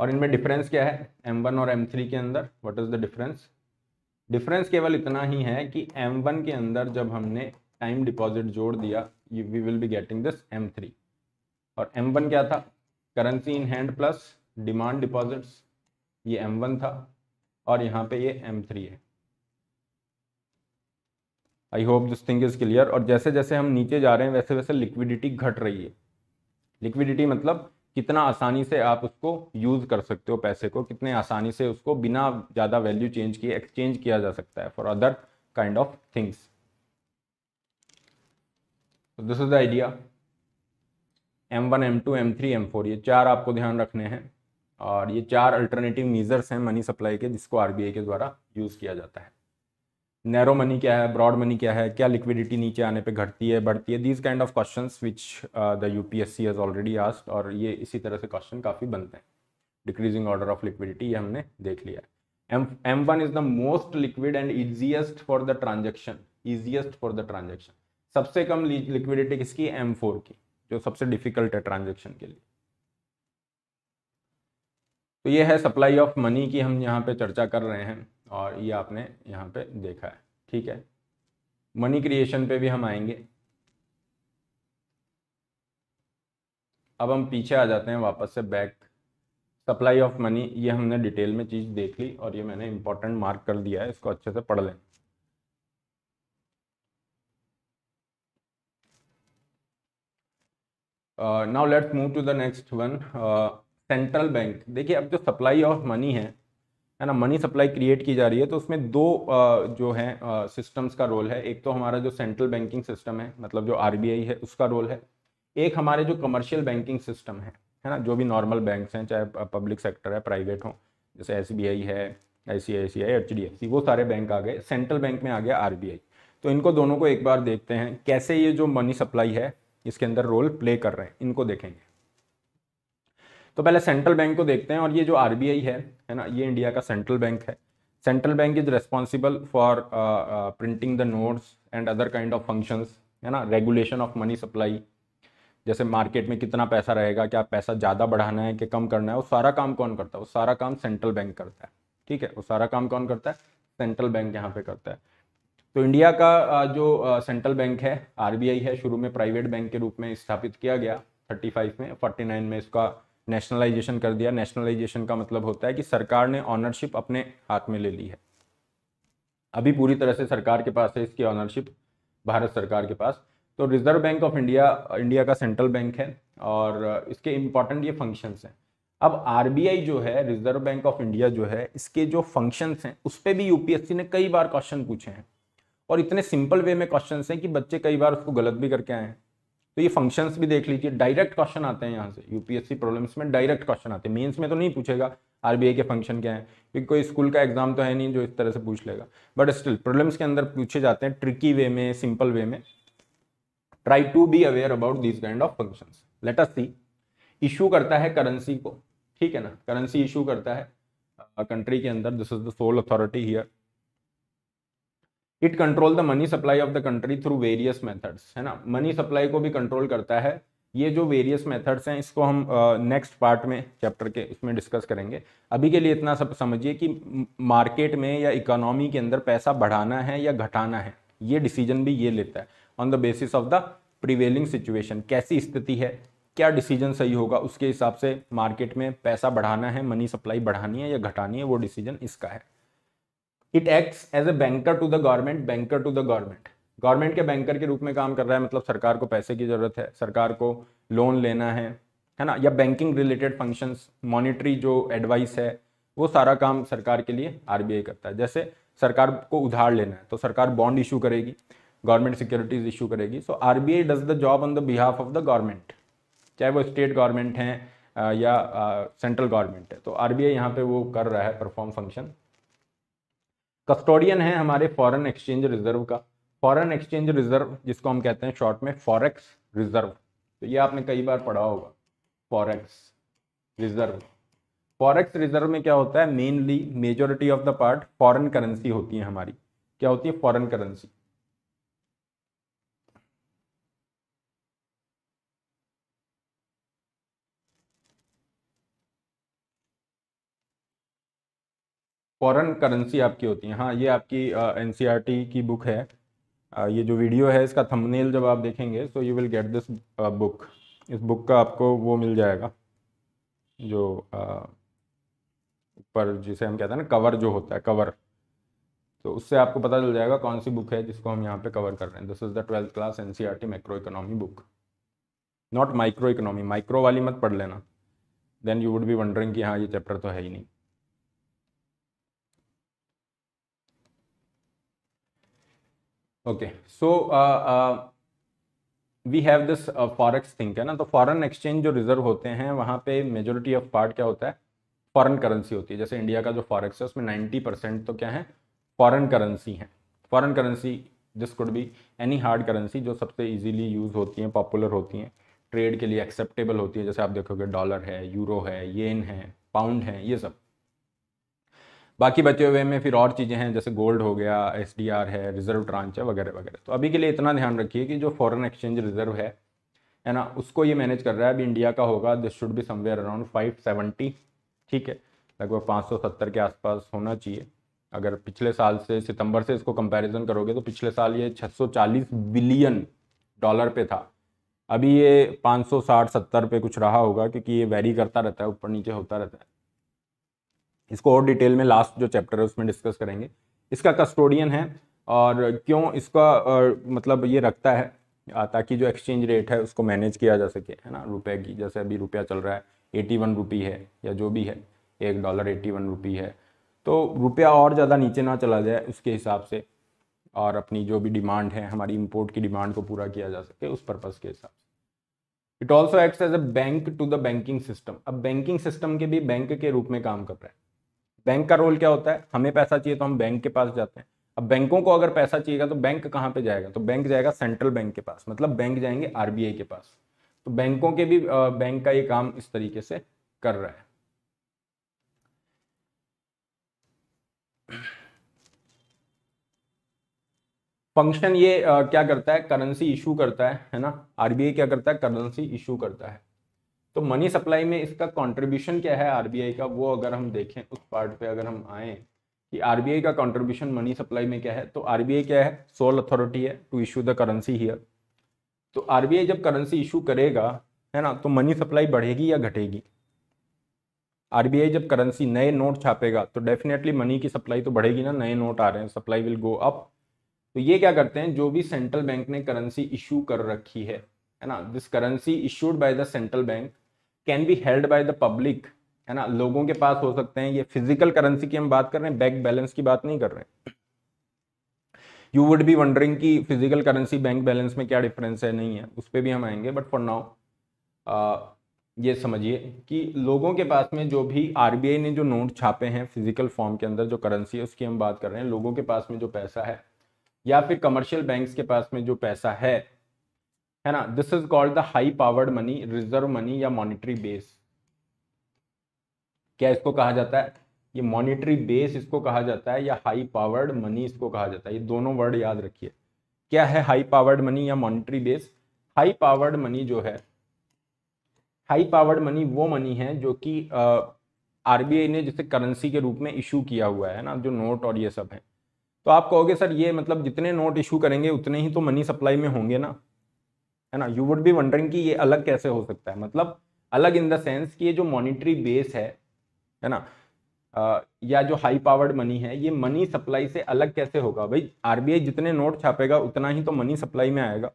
Speaker 1: और इनमें डिफरेंस क्या है एम वन और एम थ्री के अंदर what is the difference difference केवल इतना ही है कि एम वन के अंदर जब हमने टाइम डिपॉजिट जोड़ दिया you we will be getting this M three और एम वन क्या था currency in hand plus demand deposits ये एम वन था और यहाँ पे ये एम थ्री है I hope this thing is clear और जैसे जैसे हम नीचे जा रहे हैं वैसे वैसे लिक्विडिटी घट रही है लिक्विडिटी मतलब कितना आसानी से आप उसको यूज़ कर सकते हो पैसे को कितने आसानी से उसको बिना ज़्यादा वैल्यू चेंज किए एक्सचेंज किया जा सकता है for other kind of things this is the idea M one M two M three M four ये चार आपको ध्यान रखने हैं और ये चार अल्टरनेटिव मीजर्स हैं मनी सप्लाई के जिसको आरबीआई के द्वारा यूज़ किया जाता है नैरो मनी क्या है ब्रॉड मनी क्या है क्या लिक्विडिटी नीचे आने पे घटती है बढ़ती है these kind of question which the U P S C has already asked और ये इसी तरह से क्वेश्चन काफ़ी बनते हैं डिक्रीजिंग ऑर्डर ऑफ लिक्विडिटी ये हमने देख लिया है M M one is the most liquid and easiest for the transaction easiest for the transaction सबसे कम लिक्विडिटी किसकी एम फोर की जो सबसे डिफिकल्ट है ट्रांजेक्शन के लिए तो ये है सप्लाई ऑफ मनी की हम यहाँ पे चर्चा कर रहे हैं और ये आपने यहाँ पे देखा है ठीक है मनी क्रिएशन पे भी हम आएंगे अब हम पीछे आ जाते हैं वापस से बैक सप्लाई ऑफ मनी ये हमने डिटेल में चीज़ देख ली और ये मैंने इंपॉर्टेंट मार्क कर दिया है इसको अच्छे से पढ़ लें now let's move to the next one central bank देखिए अब जो सप्लाई ऑफ मनी है है ना मनी सप्लाई क्रिएट की जा रही है तो उसमें दो जो है सिस्टम्स का रोल है एक तो हमारा जो सेंट्रल बैंकिंग सिस्टम है मतलब जो आर है उसका रोल है एक हमारे जो कमर्शियल बैंकिंग सिस्टम है है ना जो भी नॉर्मल बैंक्स हैं चाहे पब्लिक सेक्टर है प्राइवेट हो जैसे एस है I C I C I H D F C वो सारे बैंक आ गए सेंट्रल बैंक में आ गया आर बी आई तो इनको दोनों को एक बार देखते हैं कैसे ये जो मनी सप्लाई है इसके अंदर रोल प्ले कर रहे हैं इनको देखेंगे तो पहले सेंट्रल बैंक को देखते हैं और ये जो आर है है ना ये इंडिया का सेंट्रल बैंक है central bank is responsible for printing the notes and other kind of functions है ना रेगुलेशन ऑफ मनी सप्लाई जैसे मार्केट में कितना पैसा रहेगा क्या पैसा ज़्यादा बढ़ाना है कि कम करना है वो सारा काम कौन करता है वो सारा काम सेंट्रल बैंक करता है ठीक है वो सारा काम कौन करता है सेंट्रल बैंक यहाँ पे करता है तो इंडिया का जो सेंट्रल बैंक है आरबीआई है शुरू में प्राइवेट बैंक के रूप में स्थापित किया गया थर्टी में फोर्टी में इसका नेशनलाइजेशन कर दिया नेशनलाइजेशन का मतलब होता है कि सरकार ने ऑनरशिप अपने हाथ में ले ली है अभी पूरी तरह से सरकार के पास है इसकी ऑनरशिप भारत सरकार के पास तो reserve bank of India India का सेंट्रल बैंक है और इसके इम्पॉर्टेंट ये फंक्शंस हैं अब आर जो है रिजर्व बैंक ऑफ इंडिया जो है इसके जो फंक्शंस हैं उस पर भी यूपीएससी ने कई बार क्वेश्चन पूछे हैं और इतने सिंपल वे में क्वेश्चन हैं कि बच्चे कई बार उसको गलत भी करके आए हैं तो ये फंक्शंस भी देख लीजिए डायरेक्ट क्वेश्चन आते हैं यहाँ से यूपीएससी प्रॉब्लम्स में डायरेक्ट क्वेश्चन आते हैं मेंस में तो नहीं पूछेगा आरबीआई के फंक्शन क्या है क्योंकि कोई स्कूल का एग्जाम तो है नहीं जो इस तरह से पूछ लेगा बट स्टिल प्रॉब्लम्स के अंदर पूछे जाते हैं ट्रिकी वे में सिंपल वे में try to be aware about this kind of function let us see issue करता है करेंसी को ठीक है ना करेंसी इशू करता है कंट्री uh, के अंदर this is the sole authority here it control the money supply of the country through various methods है ना मनी सप्लाई को भी कंट्रोल करता है ये जो वेरियस मेथड्स हैं इसको हम नेक्स्ट uh, पार्ट में चैप्टर के उसमें डिस्कस करेंगे अभी के लिए इतना सब समझिए कि मार्केट में या इकोनॉमी के अंदर पैसा बढ़ाना है या घटाना है ये डिसीजन भी ये लेता है on the basis of the prevailing situation कैसी स्थिति है क्या डिसीजन सही होगा उसके हिसाब से मार्केट में पैसा बढ़ाना है मनी सप्लाई बढ़ानी है या घटानी है वो डिसीजन इसका है it acts as a banker to the government banker to the government government के बैंकर के रूप में काम कर रहा है मतलब सरकार को पैसे की जरूरत है सरकार को लोन लेना है है ना या बैंकिंग रिलेटेड फंक्शंस मॉनिटरी जो एडवाइस है वो सारा काम सरकार के लिए आरबीआई करता है जैसे सरकार को उधार लेना है तो सरकार बॉन्ड इशू करेगी गवर्नमेंट सिक्योरिटीज इशू करेगी so R B I does the job on the behalf of the government चाहे वो स्टेट गवर्नमेंट हैं या सेंट्रल गवर्नमेंट है तो आर बी आई यहाँ पे वो कर रहा है परफॉर्म फंक्शन कस्टोडियन है हमारे फॉरेन एक्सचेंज रिजर्व का फॉरेन एक्सचेंज रिजर्व जिसको हम कहते हैं शॉर्ट में फॉरेक्स रिजर्व तो ये आपने कई बार पढ़ा होगा फॉरेक्स रिजर्व फॉरेक्स रिजर्व में क्या होता है mainly majority of the part foreign currency होती है हमारी क्या होती है फॉरेन करेंसी फॉरेन करेंसी आपकी होती है हाँ ये आपकी एन uh, e की बुक है uh, ये जो वीडियो है इसका थंबनेल जब आप देखेंगे so you will get this book इस बुक का आपको वो मिल जाएगा जो ऊपर uh, जिसे हम कहते हैं ना कवर जो होता है कवर तो उससे आपको पता चल जाएगा कौन सी बुक है जिसको हम यहाँ पे कवर कर रहे हैं this is the twelfth class N C micro economy book not micro economy micro वाली मत पढ़ लेना then you would be wondering कि हाँ ये चैप्टर तो है ही नहीं okay so we have this forex thing है ना तो फॉरन एक्सचेंज जो रिजर्व होते हैं वहाँ पे मेजोरिटी ऑफ पार्ट क्या होता है फ़ॉरन करेंसी होती है जैसे इंडिया का जो फॉरेक्स है उसमें नाइन्टी परसेंट तो क्या है फॉरन करेंसी है foreign currency this could be any hard currency जो सबसे ईजीली यूज़ होती हैं पॉपुलर होती हैं ट्रेड के लिए एक्सेप्टेबल होती है जैसे आप देखोगे डॉलर है यूरो है येन है पाउंड है ये सब बाकी बचे हुए में फिर और चीज़ें हैं जैसे गोल्ड हो गया एस है रिजर्व ट्रांच है वगैरह वगैरह तो अभी के लिए इतना ध्यान रखिए कि जो फॉरन एक्सचेंज रिजर्व है है ना उसको ये मैनेज कर रहा है अभी इंडिया का होगा this should be somewhere around seventy ठीक है लगभग सत्तर के आसपास होना चाहिए अगर पिछले साल से सितंबर से इसको कंपैरिजन करोगे तो पिछले साल ये 640 बिलियन डॉलर पे था अभी ये 560 70 पे कुछ रहा होगा क्योंकि ये वेरी करता रहता है ऊपर नीचे होता रहता है इसको और डिटेल में लास्ट जो चैप्टर है उसमें डिस्कस करेंगे इसका कस्टोडियन है और क्यों इसका और मतलब ये रखता है ताकि जो एक्सचेंज रेट है उसको मैनेज किया जा सके है ना रुपये की जैसे अभी रुपया चल रहा है एटी वन रुपी है या जो भी है एक डॉलर एटी वन रुपी है तो रुपया और ज़्यादा नीचे ना चला जाए उसके हिसाब से और अपनी जो भी डिमांड है हमारी इम्पोर्ट की डिमांड को पूरा किया जा सके उस पर्पज़ के हिसाब से it also acts as a bank to the banking system अब बैंकिंग सिस्टम के भी बैंक के रूप में काम कर रहा है बैंक का रोल क्या होता है हमें पैसा चाहिए तो हम बैंक के पास जाते हैं अब बैंकों को अगर पैसा चाहिएगा तो बैंक कहाँ पे जाएगा तो बैंक जाएगा सेंट्रल बैंक के पास मतलब बैंक जाएंगे आरबीआई के पास तो बैंकों के भी बैंक का ये काम इस तरीके से कर रहा है फंक्शन ये क्या करता है करेंसी इशू करता है है ना आरबीआई क्या करता है करेंसी इशू करता है तो मनी सप्लाई में इसका कंट्रीब्यूशन क्या है आरबीआई का वो अगर हम देखें उस पार्ट पे अगर हम आए कि आरबीआई का कंट्रीब्यूशन मनी सप्लाई में क्या है तो आरबीआई क्या है सोल अथॉरिटी है to issue the currency here तो आरबीआई जब करेंसी इशू करेगा है ना तो मनी सप्लाई बढ़ेगी या घटेगी आरबीआई जब करेंसी नए नोट छापेगा तो डेफिनेटली मनी की सप्लाई तो बढ़ेगी ना नए नोट आ रहे हैं सप्लाई विल गो अप तो ये क्या करते हैं जो भी सेंट्रल बैंक ने करेंसी इशू कर रखी है है ना this currency issued by the central bank can be held by the public है ना लोगों के पास हो सकते हैं ये फिजिकल करेंसी की हम बात कर रहे हैं बैंक बैलेंस की बात नहीं कर रहे हैं यू वुड बी वंडरिंग कि फिजिकल करेंसी बैंक बैलेंस में क्या डिफरेंस है नहीं है उस पर भी हम आएंगे बट फॉर नाउ ये समझिए कि लोगों के पास में जो भी आर ने जो नोट छापे हैं फिजिकल फॉर्म के अंदर जो करेंसी है उसकी हम बात कर रहे हैं लोगों के पास में जो पैसा है या फिर कमर्शियल बैंक्स के पास में जो पैसा है है ना this is called the high powered money reserve money या मॉनिटरी बेस क्या इसको कहा जाता है ये मॉनिटरी बेस इसको कहा जाता है या हाई पावर्ड मनी इसको कहा जाता है ये दोनों वर्ड याद रखिए क्या है हाई पावर्ड मनी या monetary base high powered money जो है हाई पावर्ड मनी वो मनी है जो कि आरबीआई ने जैसे करेंसी के रूप में इशू किया हुआ है ना जो नोट और ये सब है तो आप कहोगे सर ये मतलब जितने नोट इशू करेंगे उतने ही तो मनी सप्लाई में होंगे ना है ना यू वुड बी वंडरिंग कि ये अलग कैसे हो सकता है मतलब अलग इन द सेंस कि ये जो मॉनिटरी बेस है है ना आ, या जो हाई पावर्ड मनी है ये मनी सप्लाई से अलग कैसे होगा भाई आरबीआई जितने नोट छापेगा उतना ही तो मनी सप्लाई में आएगा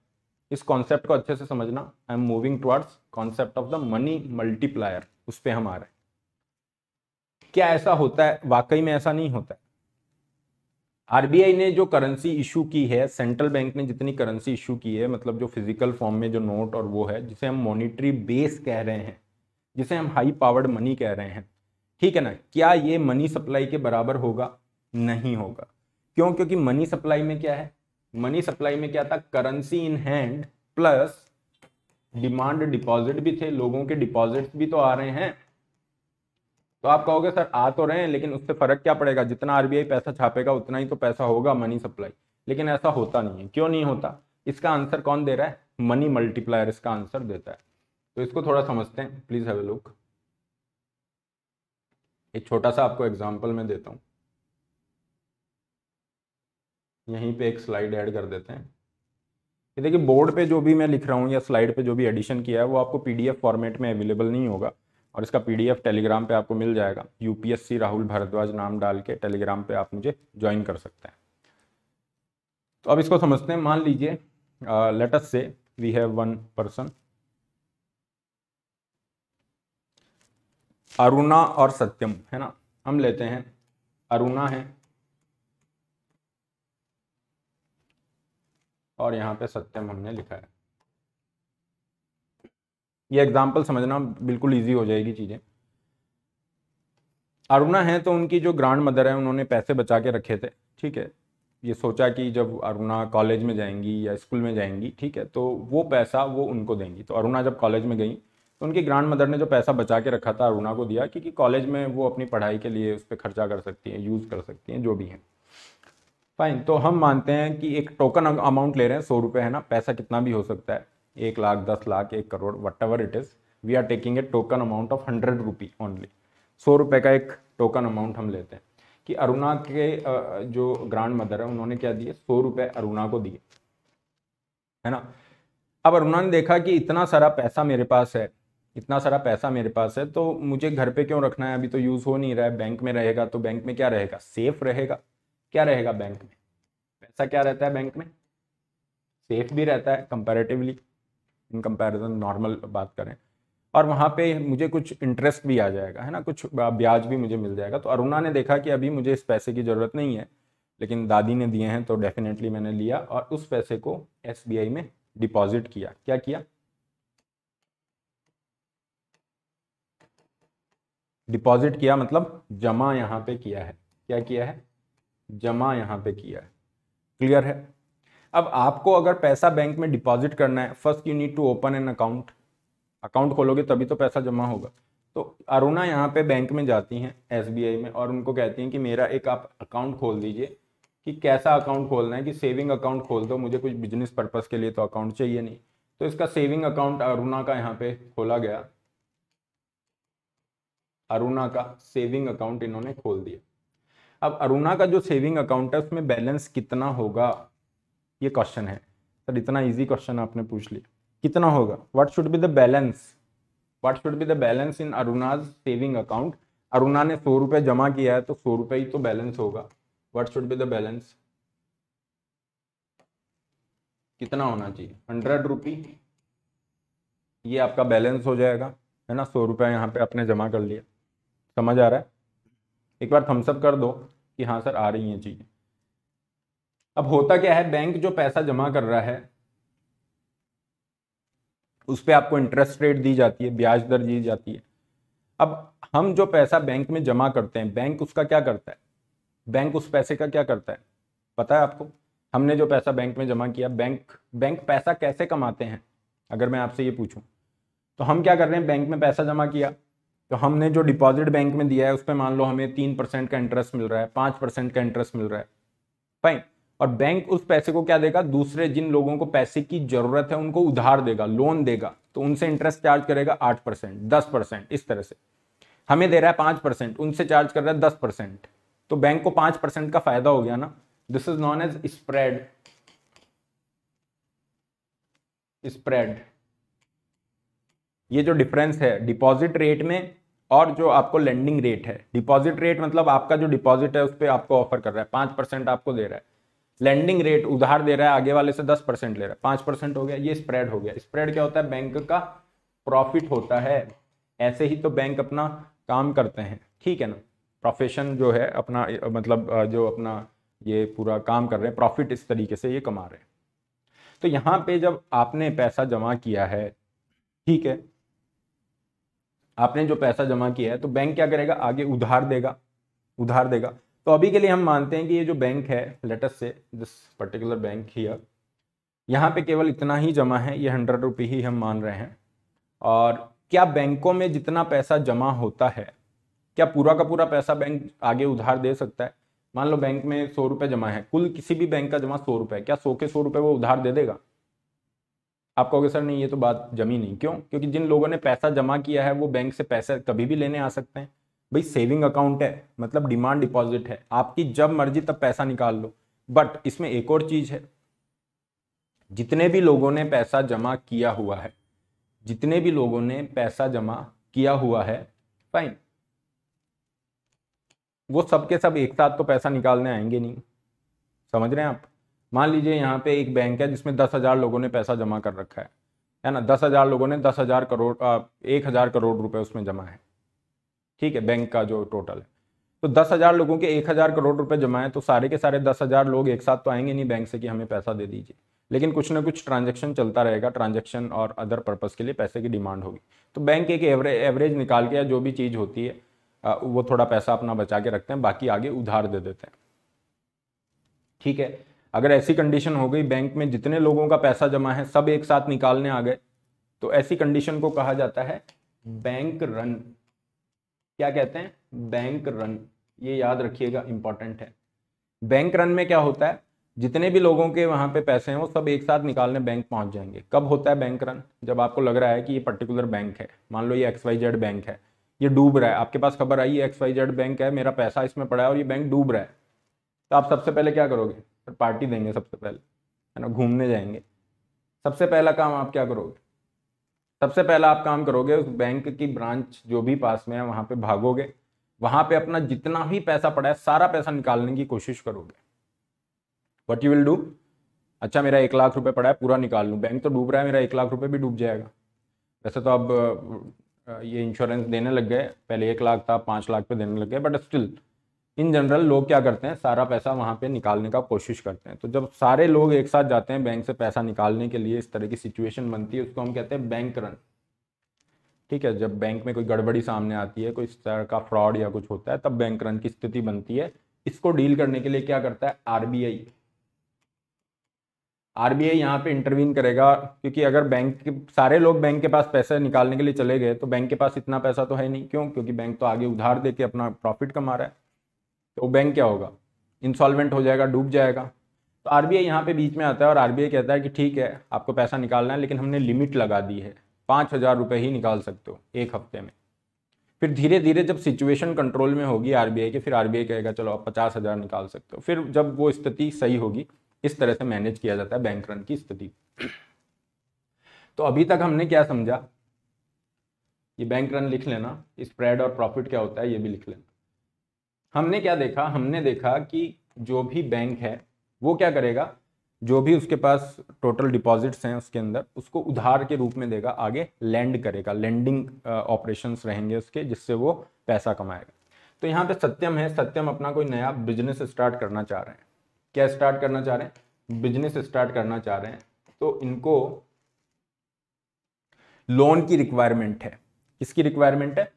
Speaker 1: इस कॉन्सेप्ट को अच्छे से समझना I am moving towards concept of the money multiplier उस पर हम आ रहे हैं क्या ऐसा होता है वाकई में ऐसा नहीं होता है आरबीआई ने जो करेंसी इशू की है सेंट्रल बैंक ने जितनी करेंसी इशू की है मतलब जो फिजिकल फॉर्म में जो नोट और वो है जिसे हम मॉनिटरी बेस कह रहे हैं जिसे हम हाई पावर्ड मनी कह रहे हैं ठीक है ना क्या ये मनी सप्लाई के बराबर होगा नहीं होगा क्यों क्योंकि मनी सप्लाई में क्या है मनी सप्लाई में क्या था currency in hand plus demand deposit भी थे लोगों के डिपॉजिट भी तो आ रहे हैं तो आप कहोगे सर आ तो रहे हैं लेकिन उससे फर्क क्या पड़ेगा जितना आरबीआई पैसा छापेगा उतना ही तो पैसा होगा मनी सप्लाई लेकिन ऐसा होता नहीं है क्यों नहीं होता इसका आंसर कौन दे रहा है मनी मल्टीप्लायर इसका आंसर देता है तो इसको थोड़ा समझते हैं प्लीज हैव ए लुक एक छोटा सा आपको एग्जाम्पल मैं देता हूँ यहीं पे एक स्लाइड ऐड कर देते हैं ये देखिए बोर्ड पे जो भी मैं लिख रहा हूँ या स्लाइड पे जो भी एडिशन किया है वो आपको पीडीएफ फॉर्मेट में अवेलेबल नहीं होगा और इसका पीडीएफ टेलीग्राम पे आपको मिल जाएगा यूपीएससी राहुल भारद्वाज नाम डाल के टेलीग्राम पे आप मुझे ज्वाइन कर सकते हैं तो अब इसको समझते हैं मान लीजिए let's say we have one person Aruna और सत्यम है ना हम लेते हैं अरुणा है और यहाँ पे सत्यम हमने लिखा है ये एग्जाम्पल समझना बिल्कुल ईजी हो जाएगी चीज़ें अरुणा हैं तो उनकी जो ग्रांड मदर है उन्होंने पैसे बचा के रखे थे ठीक है ये सोचा कि जब अरुणा कॉलेज में जाएंगी या स्कूल में जाएंगी ठीक है तो वो पैसा वो उनको देंगी तो अरुणा जब कॉलेज में गई तो उनकी ग्रांड मदर ने जो पैसा बचा के रखा था अरुणा को दिया क्योंकि कॉलेज में वो अपनी पढ़ाई के लिए उस पर खर्चा कर सकती हैं यूज़ कर सकती हैं जो भी हैं फाइन तो हम मानते हैं कि एक टोकन अमाउंट ले रहे हैं सौ रुपये है ना पैसा कितना भी हो सकता है एक लाख दस लाख एक crore whatever it is we are taking a token amount of hundred rupee only सौ रुपये का एक टोकन अमाउंट हम लेते हैं कि अरुणा के जो ग्रांड मदर है उन्होंने क्या दिए सौ रुपए अरुणा को दिए है ना अब अरुणा ने देखा कि इतना सारा पैसा मेरे पास है इतना सारा पैसा मेरे पास है तो मुझे घर पे क्यों रखना है अभी तो यूज़ हो नहीं रहा है बैंक में रहेगा तो बैंक में क्या रहेगा सेफ रहेगा क्या रहेगा बैंक में पैसा क्या रहता है बैंक में सेफ भी रहता है कंपेरेटिवली इन कंपैरिजन नॉर्मल बात करें और वहाँ पे मुझे कुछ इंटरेस्ट भी आ जाएगा है ना कुछ ब्याज भी मुझे मिल जाएगा तो अरुणा ने देखा कि अभी मुझे इस पैसे की ज़रूरत नहीं है लेकिन दादी ने दिए हैं तो डेफिनेटली मैंने लिया और उस पैसे को एस में डिपॉजिट किया क्या किया डिपॉजिट किया मतलब जमा यहाँ पे किया है क्या किया है जमा यहाँ पे किया है क्लियर है अब आपको अगर पैसा बैंक में डिपॉजिट करना है first you need to open an account account खोलोगे तभी तो पैसा जमा होगा तो अरुणा यहाँ पे बैंक में जाती हैं एस में और उनको कहती हैं कि मेरा एक आप अकाउंट खोल दीजिए कि कैसा अकाउंट खोलना है कि सेविंग अकाउंट खोल दो मुझे कुछ बिजनेस पर्पज़ के लिए तो अकाउंट चाहिए नहीं तो इसका सेविंग अकाउंट अरुणा का यहाँ पे खोला गया अरुणा का सेविंग अकाउंट इन्होंने खोल दिया अब अरुणा का जो सेविंग अकाउंट है उसमें बैलेंस कितना होगा ये क्वेश्चन है सर इतना इजी क्वेश्चन आपने पूछ लिया कितना होगा what should be the balance what should be the balance in Aruna's saving account Aruna ने सौ रुपये जमा किया है तो सौ रुपये ही तो बैलेंस होगा what should be the balance कितना होना चाहिए हंड्रेड रुपी ये आपका बैलेंस हो जाएगा है ना सौ रुपये यहाँ पे आपने जमा कर लिया समझ आ रहा है एक बार थम्सअप कर दो कि हाँ सर आ रही हैं चीज़ें अब होता क्या है बैंक जो पैसा जमा कर रहा है उस पर आपको इंटरेस्ट रेट दी जाती है ब्याज दर दी जाती है अब हम जो पैसा बैंक में जमा करते हैं बैंक उसका क्या करता है बैंक उस पैसे का क्या करता है पता है आपको हमने जो पैसा बैंक में जमा किया बैंक बैंक पैसा कैसे कमाते हैं अगर मैं आपसे ये पूछूं तो हम क्या कर रहे हैं बैंक में पैसा जमा किया तो हमने जो डिपॉजिट बैंक में दिया है उस पर मान लो हमें तीन परसेंट का इंटरेस्ट मिल रहा है पाँच परसेंट का इंटरेस्ट मिल रहा है फाइन और बैंक उस पैसे को क्या देगा दूसरे जिन लोगों को पैसे की जरूरत है उनको उधार देगा लोन देगा तो उनसे इंटरेस्ट चार्ज करेगा आठ परसेंट दस परसेंट इस तरह से हमें दे रहा है पांच परसेंट उनसे चार्ज कर रहा है दस परसेंट तो बैंक को पांच परसेंट का फायदा हो गया ना this is known as spread spread ये जो डिफरेंस है डिपॉजिट रेट में और जो आपको लेंडिंग रेट है डिपॉजिट रेट मतलब आपका जो डिपॉजिट है उस पर आपको ऑफर कर रहा है पांच परसेंट आपको दे रहा है लैंडिंग रेट उधार दे रहा है आगे वाले से दस परसेंट ले रहा है पांच परसेंट हो गया ये स्प्रेड हो गया स्प्रेड क्या होता है बैंक का प्रॉफिट होता है ऐसे ही तो बैंक अपना काम करते हैं ठीक है ना प्रोफेशन जो है अपना मतलब जो अपना ये पूरा काम कर रहे हैं प्रॉफिट इस तरीके से ये कमा रहे हैं तो यहाँ पे जब आपने पैसा जमा किया है ठीक है आपने जो पैसा जमा किया है तो बैंक क्या करेगा आगे उधार देगा उधार देगा तो अभी के लिए हम मानते हैं कि ये जो बैंक है let's say this particular bank here यहाँ पे केवल इतना ही जमा है ये हंड्रेड रुपी ही हम मान रहे हैं और क्या बैंकों में जितना पैसा जमा होता है क्या पूरा का पूरा पैसा बैंक आगे उधार दे सकता है मान लो बैंक में सौ रुपये जमा है कुल किसी भी बैंक का जमा सौ रुपये क्या सौ के सौ रुपये वो उधार दे देगा आप कहोगे सर नहीं ये तो बात जमी नहीं क्यों क्योंकि जिन लोगों ने पैसा जमा किया है वो बैंक से पैसे कभी भी लेने आ सकते हैं भाई सेविंग अकाउंट है मतलब डिमांड डिपॉजिट है आपकी जब मर्जी तब पैसा निकाल लो बट इसमें एक और चीज़ है जितने भी लोगों ने पैसा जमा किया हुआ है जितने भी लोगों ने पैसा जमा किया हुआ है फाइन वो सब के सब एक साथ तो पैसा निकालने आएंगे नहीं समझ रहे हैं आप मान लीजिए यहाँ पे एक बैंक है जिसमें दस हज़ार लोगों ने पैसा जमा कर रखा है है ना दस हज़ार लोगों ने दस हज़ार करोड़ एक हज़ार करोड़ रुपए उसमें जमा है ठीक है बैंक का जो टोटल है तो दस हजार लोगों के एक हजार करोड़ रुपए जमा है तो सारे के सारे दस हजार लोग एक साथ तो आएंगे नहीं बैंक से कि हमें पैसा दे दीजिए लेकिन कुछ ना कुछ ट्रांजेक्शन चलता रहेगा ट्रांजेक्शन और अदर पर्पज़ के लिए पैसे की डिमांड होगी तो बैंक एक एवरेज एवरेज निकाल के या जो भी चीज़ होती है वो थोड़ा पैसा अपना बचा के रखते हैं बाकी आगे उधार दे देते हैं ठीक है अगर ऐसी कंडीशन हो गई बैंक में जितने लोगों का पैसा जमा है सब एक साथ निकालने आ गए तो ऐसी कंडीशन को कहा जाता है बैंक हम्म। रन क्या कहते हैं बैंक रन ये याद रखिएगा इंपॉर्टेंट है बैंक रन में क्या होता है जितने भी लोगों के वहां पे पैसे हैं वो सब एक साथ निकालने बैंक पहुंच जाएंगे कब होता है बैंक रन जब आपको लग रहा है कि ये पर्टिकुलर बैंक है मान लो ये एक्स वाई जेड बैंक है ये डूब रहा है आपके पास खबर आई एक्स वाई जेड बैंक है मेरा पैसा इसमें पड़ा है और ये बैंक डूब रहा है तो आप सबसे पहले क्या करोगे पार्टी देंगे सबसे पहले है ना घूमने जाएंगे सबसे पहला काम आप क्या करोगे सबसे पहला आप काम करोगे उस बैंक की ब्रांच जो भी पास में है वहाँ पे भागोगे वहां पे अपना जितना भी पैसा पड़ा है सारा पैसा निकालने की कोशिश करोगे वट यू विल डू अच्छा मेरा एक लाख रुपये पड़ा है पूरा निकाल लूँ बैंक तो डूब रहा है मेरा एक लाख रुपये भी डूब जाएगा वैसे तो अब ये इंश्योरेंस देने लग गए पहले एक लाख था पाँच लाख पे देने लग गए बट स्टिल इन जनरल लोग क्या करते हैं सारा पैसा वहाँ पे निकालने का कोशिश करते हैं तो जब सारे लोग एक साथ जाते हैं बैंक से पैसा निकालने के लिए इस तरह की सिचुएशन बनती है उसको हम कहते हैं बैंक रन ठीक है जब बैंक में कोई गड़बड़ी सामने आती है कोई इस तरह का फ्रॉड या कुछ होता है तब बैंक रन की स्थिति बनती है इसको डील करने के लिए क्या करता है बी आरबीआई यहाँ पे इंटरवीन करेगा क्योंकि अगर बैंक के सारे लोग बैंक के पास पैसे निकालने के लिए चले गए तो बैंक के पास इतना पैसा तो है नहीं क्यों क्योंकि बैंक तो आगे उधार दे के अपना प्रॉफिट कमा रहा है तो बैंक क्या होगा इंस्टॉलमेंट हो जाएगा डूब जाएगा तो आर बी आई यहाँ पर बीच में आता है और आर बी आई कहता है कि ठीक है आपको पैसा निकालना है लेकिन हमने लिमिट लगा दी है पाँच हज़ार रुपये ही निकाल सकते हो एक हफ्ते में फिर धीरे धीरे जब सिचुएशन कंट्रोल में होगी आई के फिर आई कहेगा चलो आप पचास हज़ार निकाल सकते हो फिर जब वो स्थिति सही होगी इस तरह से मैनेज किया जाता है बैंक रन की स्थिति तो अभी तक हमने क्या समझा ये बैंक रन लिख लेना स्प्रेड और प्रॉफिट क्या होता है ये भी लिख लेना हमने क्या देखा हमने देखा कि जो भी बैंक है वो क्या करेगा जो भी उसके पास टोटल डिपॉजिट्स हैं उसके अंदर उसको उधार के रूप में देगा आगे लैंड करेगा लैंडिंग ऑपरेशंस रहेंगे उसके जिससे वो पैसा कमाएगा तो यहाँ पे सत्यम है सत्यम अपना कोई नया बिजनेस स्टार्ट करना चाह रहे हैं क्या स्टार्ट करना चाह रहे हैं बिजनेस स्टार्ट करना चाह रहे हैं तो इनको लोन की रिक्वायरमेंट है किसकी रिक्वायरमेंट है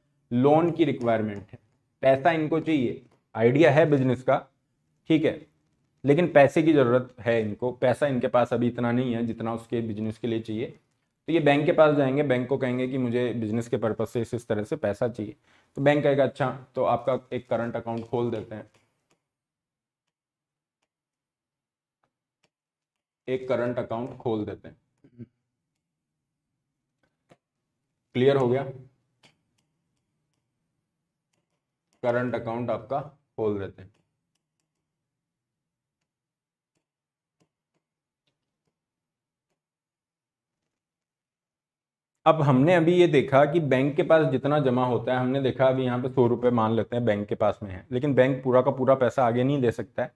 Speaker 1: लोन की रिक्वायरमेंट है पैसा इनको चाहिए आइडिया है बिजनेस का ठीक है लेकिन पैसे की ज़रूरत है इनको पैसा इनके पास अभी इतना नहीं है जितना उसके बिजनेस के लिए चाहिए तो ये बैंक के पास जाएंगे बैंक को कहेंगे कि मुझे बिजनेस के पर्पज से इस तरह से पैसा चाहिए तो बैंक कहेगा अच्छा तो आपका एक करंट अकाउंट खोल देते हैं एक करंट अकाउंट खोल देते हैं हम्म। क्लियर हो गया करंट अकाउंट आपका खोल देते हैं अब हमने अभी ये देखा कि बैंक के पास जितना जमा होता है हमने देखा अभी यहाँ पे सौ रुपये मान लेते हैं बैंक के पास में है लेकिन बैंक पूरा का पूरा पैसा आगे नहीं दे सकता है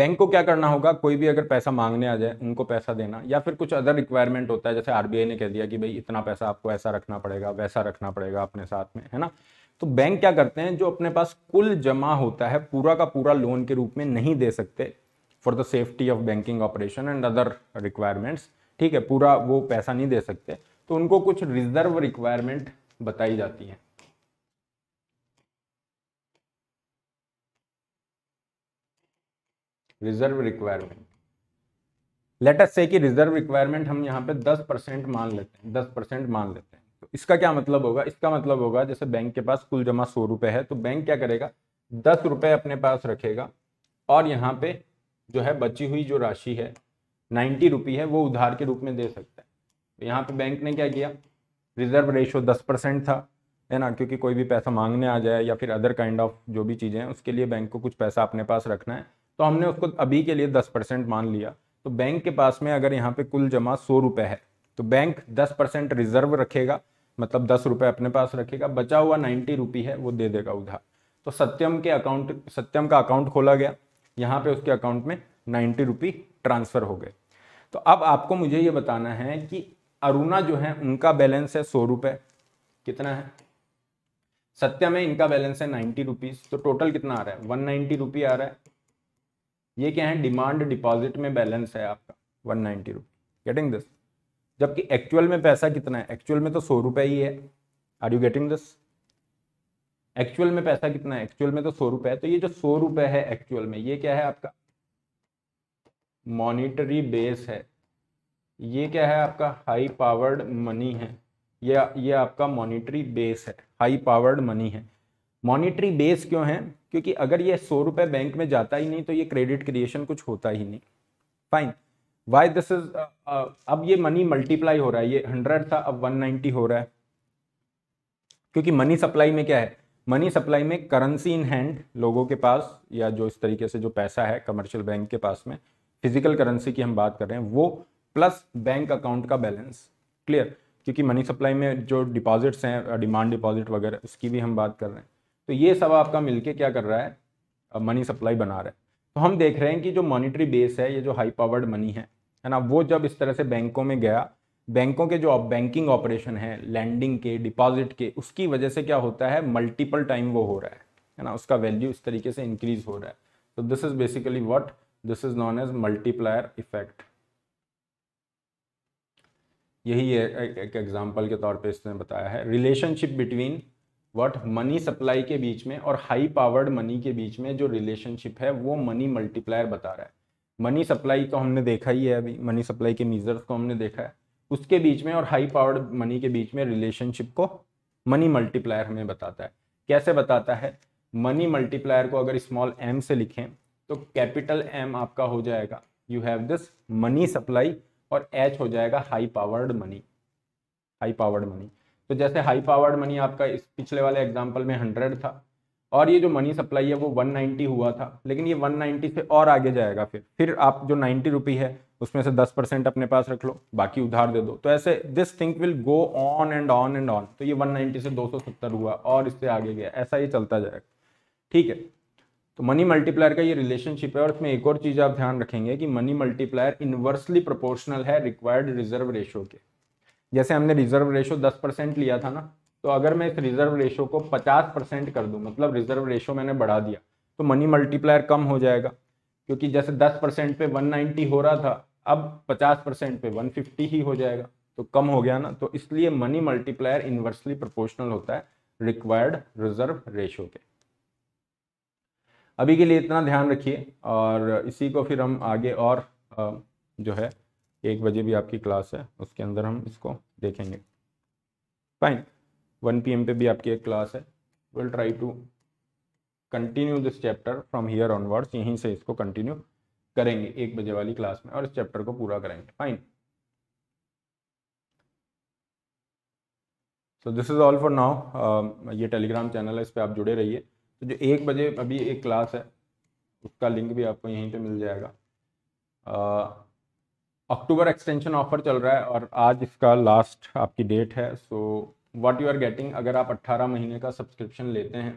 Speaker 1: बैंक को क्या करना होगा कोई भी अगर पैसा मांगने आ जाए उनको पैसा देना या फिर कुछ अदर रिक्वायरमेंट होता है जैसे आरबीआई ने कह दिया कि भाई इतना पैसा आपको ऐसा रखना पड़ेगा वैसा रखना पड़ेगा अपने साथ में है ना तो बैंक क्या करते हैं जो अपने पास कुल जमा होता है पूरा का पूरा लोन के रूप में नहीं दे सकते for the safety of banking operation and other requirements ठीक है पूरा वो पैसा नहीं दे सकते तो उनको कुछ रिजर्व रिक्वायरमेंट बताई जाती है रिजर्व रिक्वायरमेंट लेटेस्ट से कि रिजर्व रिक्वायरमेंट हम यहाँ पे 10 परसेंट मान लेते हैं 10 परसेंट मान लेते हैं इसका क्या मतलब होगा इसका मतलब होगा जैसे बैंक के पास कुल जमा सौ रुपये है तो बैंक क्या करेगा दस रुपये अपने पास रखेगा और यहाँ पे जो है बची हुई जो राशि है नाइन्टी रुपी है वो उधार के रूप में दे सकता है तो यहाँ पे बैंक ने क्या किया रिजर्व रेशो दस परसेंट था है ना क्योंकि कोई भी पैसा मांगने आ जाए या फिर अदर काइंड ऑफ जो भी चीज़ें हैं उसके लिए बैंक को कुछ पैसा अपने पास रखना है तो हमने उसको अभी के लिए दस परसेंट मान लिया तो बैंक के पास में अगर यहाँ पे कुल जमा सौ है तो बैंक दस परसेंट रिजर्व रखेगा मतलब दस रुपये अपने पास रखेगा बचा हुआ नाइन्टी रुपी है वो दे देगा उधार तो सत्यम के अकाउंट सत्यम का अकाउंट खोला गया यहाँ पे उसके अकाउंट में नाइन्टी रुपी ट्रांसफ़र हो गए तो अब आपको मुझे ये बताना है कि अरुणा जो है उनका बैलेंस है सौ रुपये कितना है सत्यम है इनका बैलेंस है नाइन्टी रुपीज़ तो टोटल कितना आ रहा है वन नाइन्टी रुपी आ रहा है ये क्या है डिमांड डिपॉजिट में बैलेंस है आपका one ninety rupee getting this जबकि एक्चुअल में पैसा कितना है एक्चुअल में तो सौ रुपये ही है are you getting this actual में पैसा कितना है एक्चुअल में तो सौ रुपए है तो ये जो सौ रुपए है एक्चुअल में ये क्या है आपका मॉनिटरी बेस है ये क्या है आपका हाई पावर्ड मनी है ये ये आपका मॉनिटरी बेस है हाई पावर्ड मनी है मॉनिटरी बेस क्यों है क्योंकि अगर ये सौ रुपए बैंक में जाता ही नहीं तो ये क्रेडिट क्रिएशन कुछ होता ही नहीं फाइन वाई दिस इज अब ये मनी मल्टीप्लाई हो रहा है ये हंड्रेड था अब वन नाइन्टी हो रहा है क्योंकि मनी सप्लाई में क्या है मनी सप्लाई में करेंसी इन हैंड लोगों के पास या जो इस तरीके से जो पैसा है कमर्शियल बैंक के पास में फिजिकल करेंसी की हम बात कर रहे हैं वो प्लस बैंक अकाउंट का बैलेंस क्लियर क्योंकि मनी सप्लाई में जो डिपॉजिट्स हैं डिमांड uh, डिपॉजिट वगैरह उसकी भी हम बात कर रहे हैं तो ये सब आपका मिलके क्या कर रहा है मनी सप्लाई बना रहा है तो हम देख रहे हैं कि जो मॉनिटरी बेस है ये जो हाई पावर्ड मनी है है ना वो जब इस तरह से बैंकों में गया बैंकों के जो बैंकिंग ऑपरेशन है लैंडिंग के डिपॉजिट के उसकी वजह से क्या होता है मल्टीपल टाइम वो हो रहा है है ना उसका वैल्यू इस तरीके से इंक्रीज हो रहा है तो this is basically what this is known as multiplier effect यही एक एग्जाम्पल के तौर पे इसने बताया है relationship between what money supply के बीच में और हाई पावर्ड मनी के बीच में जो रिलेशनशिप है वो मनी मल्टीप्लायर बता रहा है मनी सप्लाई तो हमने देखा ही है अभी मनी सप्लाई के मीजर्स को हमने देखा है उसके बीच में और हाई पावर्ड मनी के बीच में रिलेशनशिप को मनी मल्टीप्लायर हमें बताता है कैसे बताता है मनी मल्टीप्लायर को अगर स्मॉल एम से लिखें तो कैपिटल एम आपका हो जाएगा you have this money supply और एच हो जाएगा high powered money high powered money तो जैसे हाई पावर्ड मनी आपका इस पिछले वाले एग्जाम्पल में हंड्रेड था और ये जो मनी सप्लाई है वो 190 हुआ था लेकिन ये 190 से और आगे जाएगा फिर फिर आप जो नाइन्टी रुपी है उसमें से 10 परसेंट अपने पास रख लो बाकी उधार दे दो तो ऐसे this thing will go on and on and on तो ये 190 से 270 हुआ और इससे आगे गया ऐसा ही चलता जाएगा ठीक है तो मनी मल्टीप्लायर का ये रिलेशनशिप है और इसमें एक और चीज़ आप ध्यान रखेंगे कि मनी मल्टीप्लायर इन्वर्सली प्रोपोर्शनल है रिक्वायर्ड रिजर्व रेशो के जैसे हमने रिजर्व रेशो दस परसेंट लिया था ना तो अगर मैं इस रिजर्व रेशो को 50 परसेंट कर दूं मतलब रिजर्व रेशो मैंने बढ़ा दिया तो मनी मल्टीप्लायर कम हो जाएगा क्योंकि जैसे 10 परसेंट पे 190 हो रहा था अब 50 परसेंट पे 150 ही हो जाएगा तो कम हो गया ना तो इसलिए मनी मल्टीप्लायर इन्वर्सली प्रोपोर्शनल होता है रिक्वायर्ड रिजर्व रेशो के अभी के लिए इतना ध्यान रखिए और इसी को फिर हम आगे और जो है एक बजे भी आपकी क्लास है उसके अंदर हम इसको देखेंगे फाइन वन पी पे भी आपकी एक क्लास है will try to continue this chapter from here onwards यहीं से इसको कंटिन्यू करेंगे एक बजे वाली क्लास में और इस चैप्टर को पूरा करेंगे fine so this is all for now ये टेलीग्राम चैनल है इस पर आप जुड़े रहिए तो जो एक बजे अभी एक क्लास है उसका लिंक भी आपको यहीं पे मिल जाएगा अक्टूबर एक्सटेंशन ऑफर चल रहा है और आज इसका लास्ट आपकी डेट है so so what you are getting अगर आप 18 महीने का सब्सक्रिप्शन लेते हैं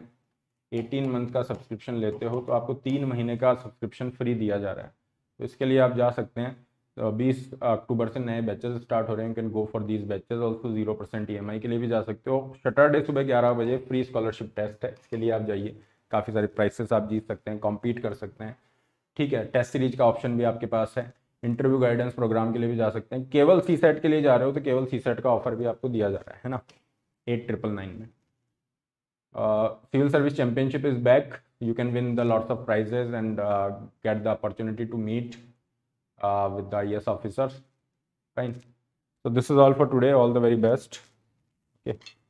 Speaker 1: 18 मंथ का सब्सक्रिप्शन लेते हो तो आपको तीन महीने का सब्सक्रिप्शन फ्री दिया जा रहा है तो इसके लिए आप जा सकते हैं तो बीस अक्टूबर से नए बैचेज स्टार्ट हो रहे हैं can go for these batches also zero percent E के लिए भी जा सकते हो सटरडे सुबह ग्यारह बजे फ्री स्कॉलरशिप टेस्ट है इसके लिए आप जाइए काफ़ी सारे प्राइसेस आप जीत सकते हैं कॉम्पीट कर सकते हैं ठीक है टेस्ट सीरीज का ऑप्शन भी आपके पास है इंटरव्यू गाइडेंस प्रोग्राम के लिए भी जा सकते हैं केवल सी सेट के लिए जा रहे हो तो केवल सी सेट का ऑफर भी आपको दिया जा रहा है ना एट ट्रिपल नाइन में civil service championship is you can win the lots of prizes and uh, get the opportunity to meet uh, with the IS officers. Fine. So this is all for today. All the very best. Okay.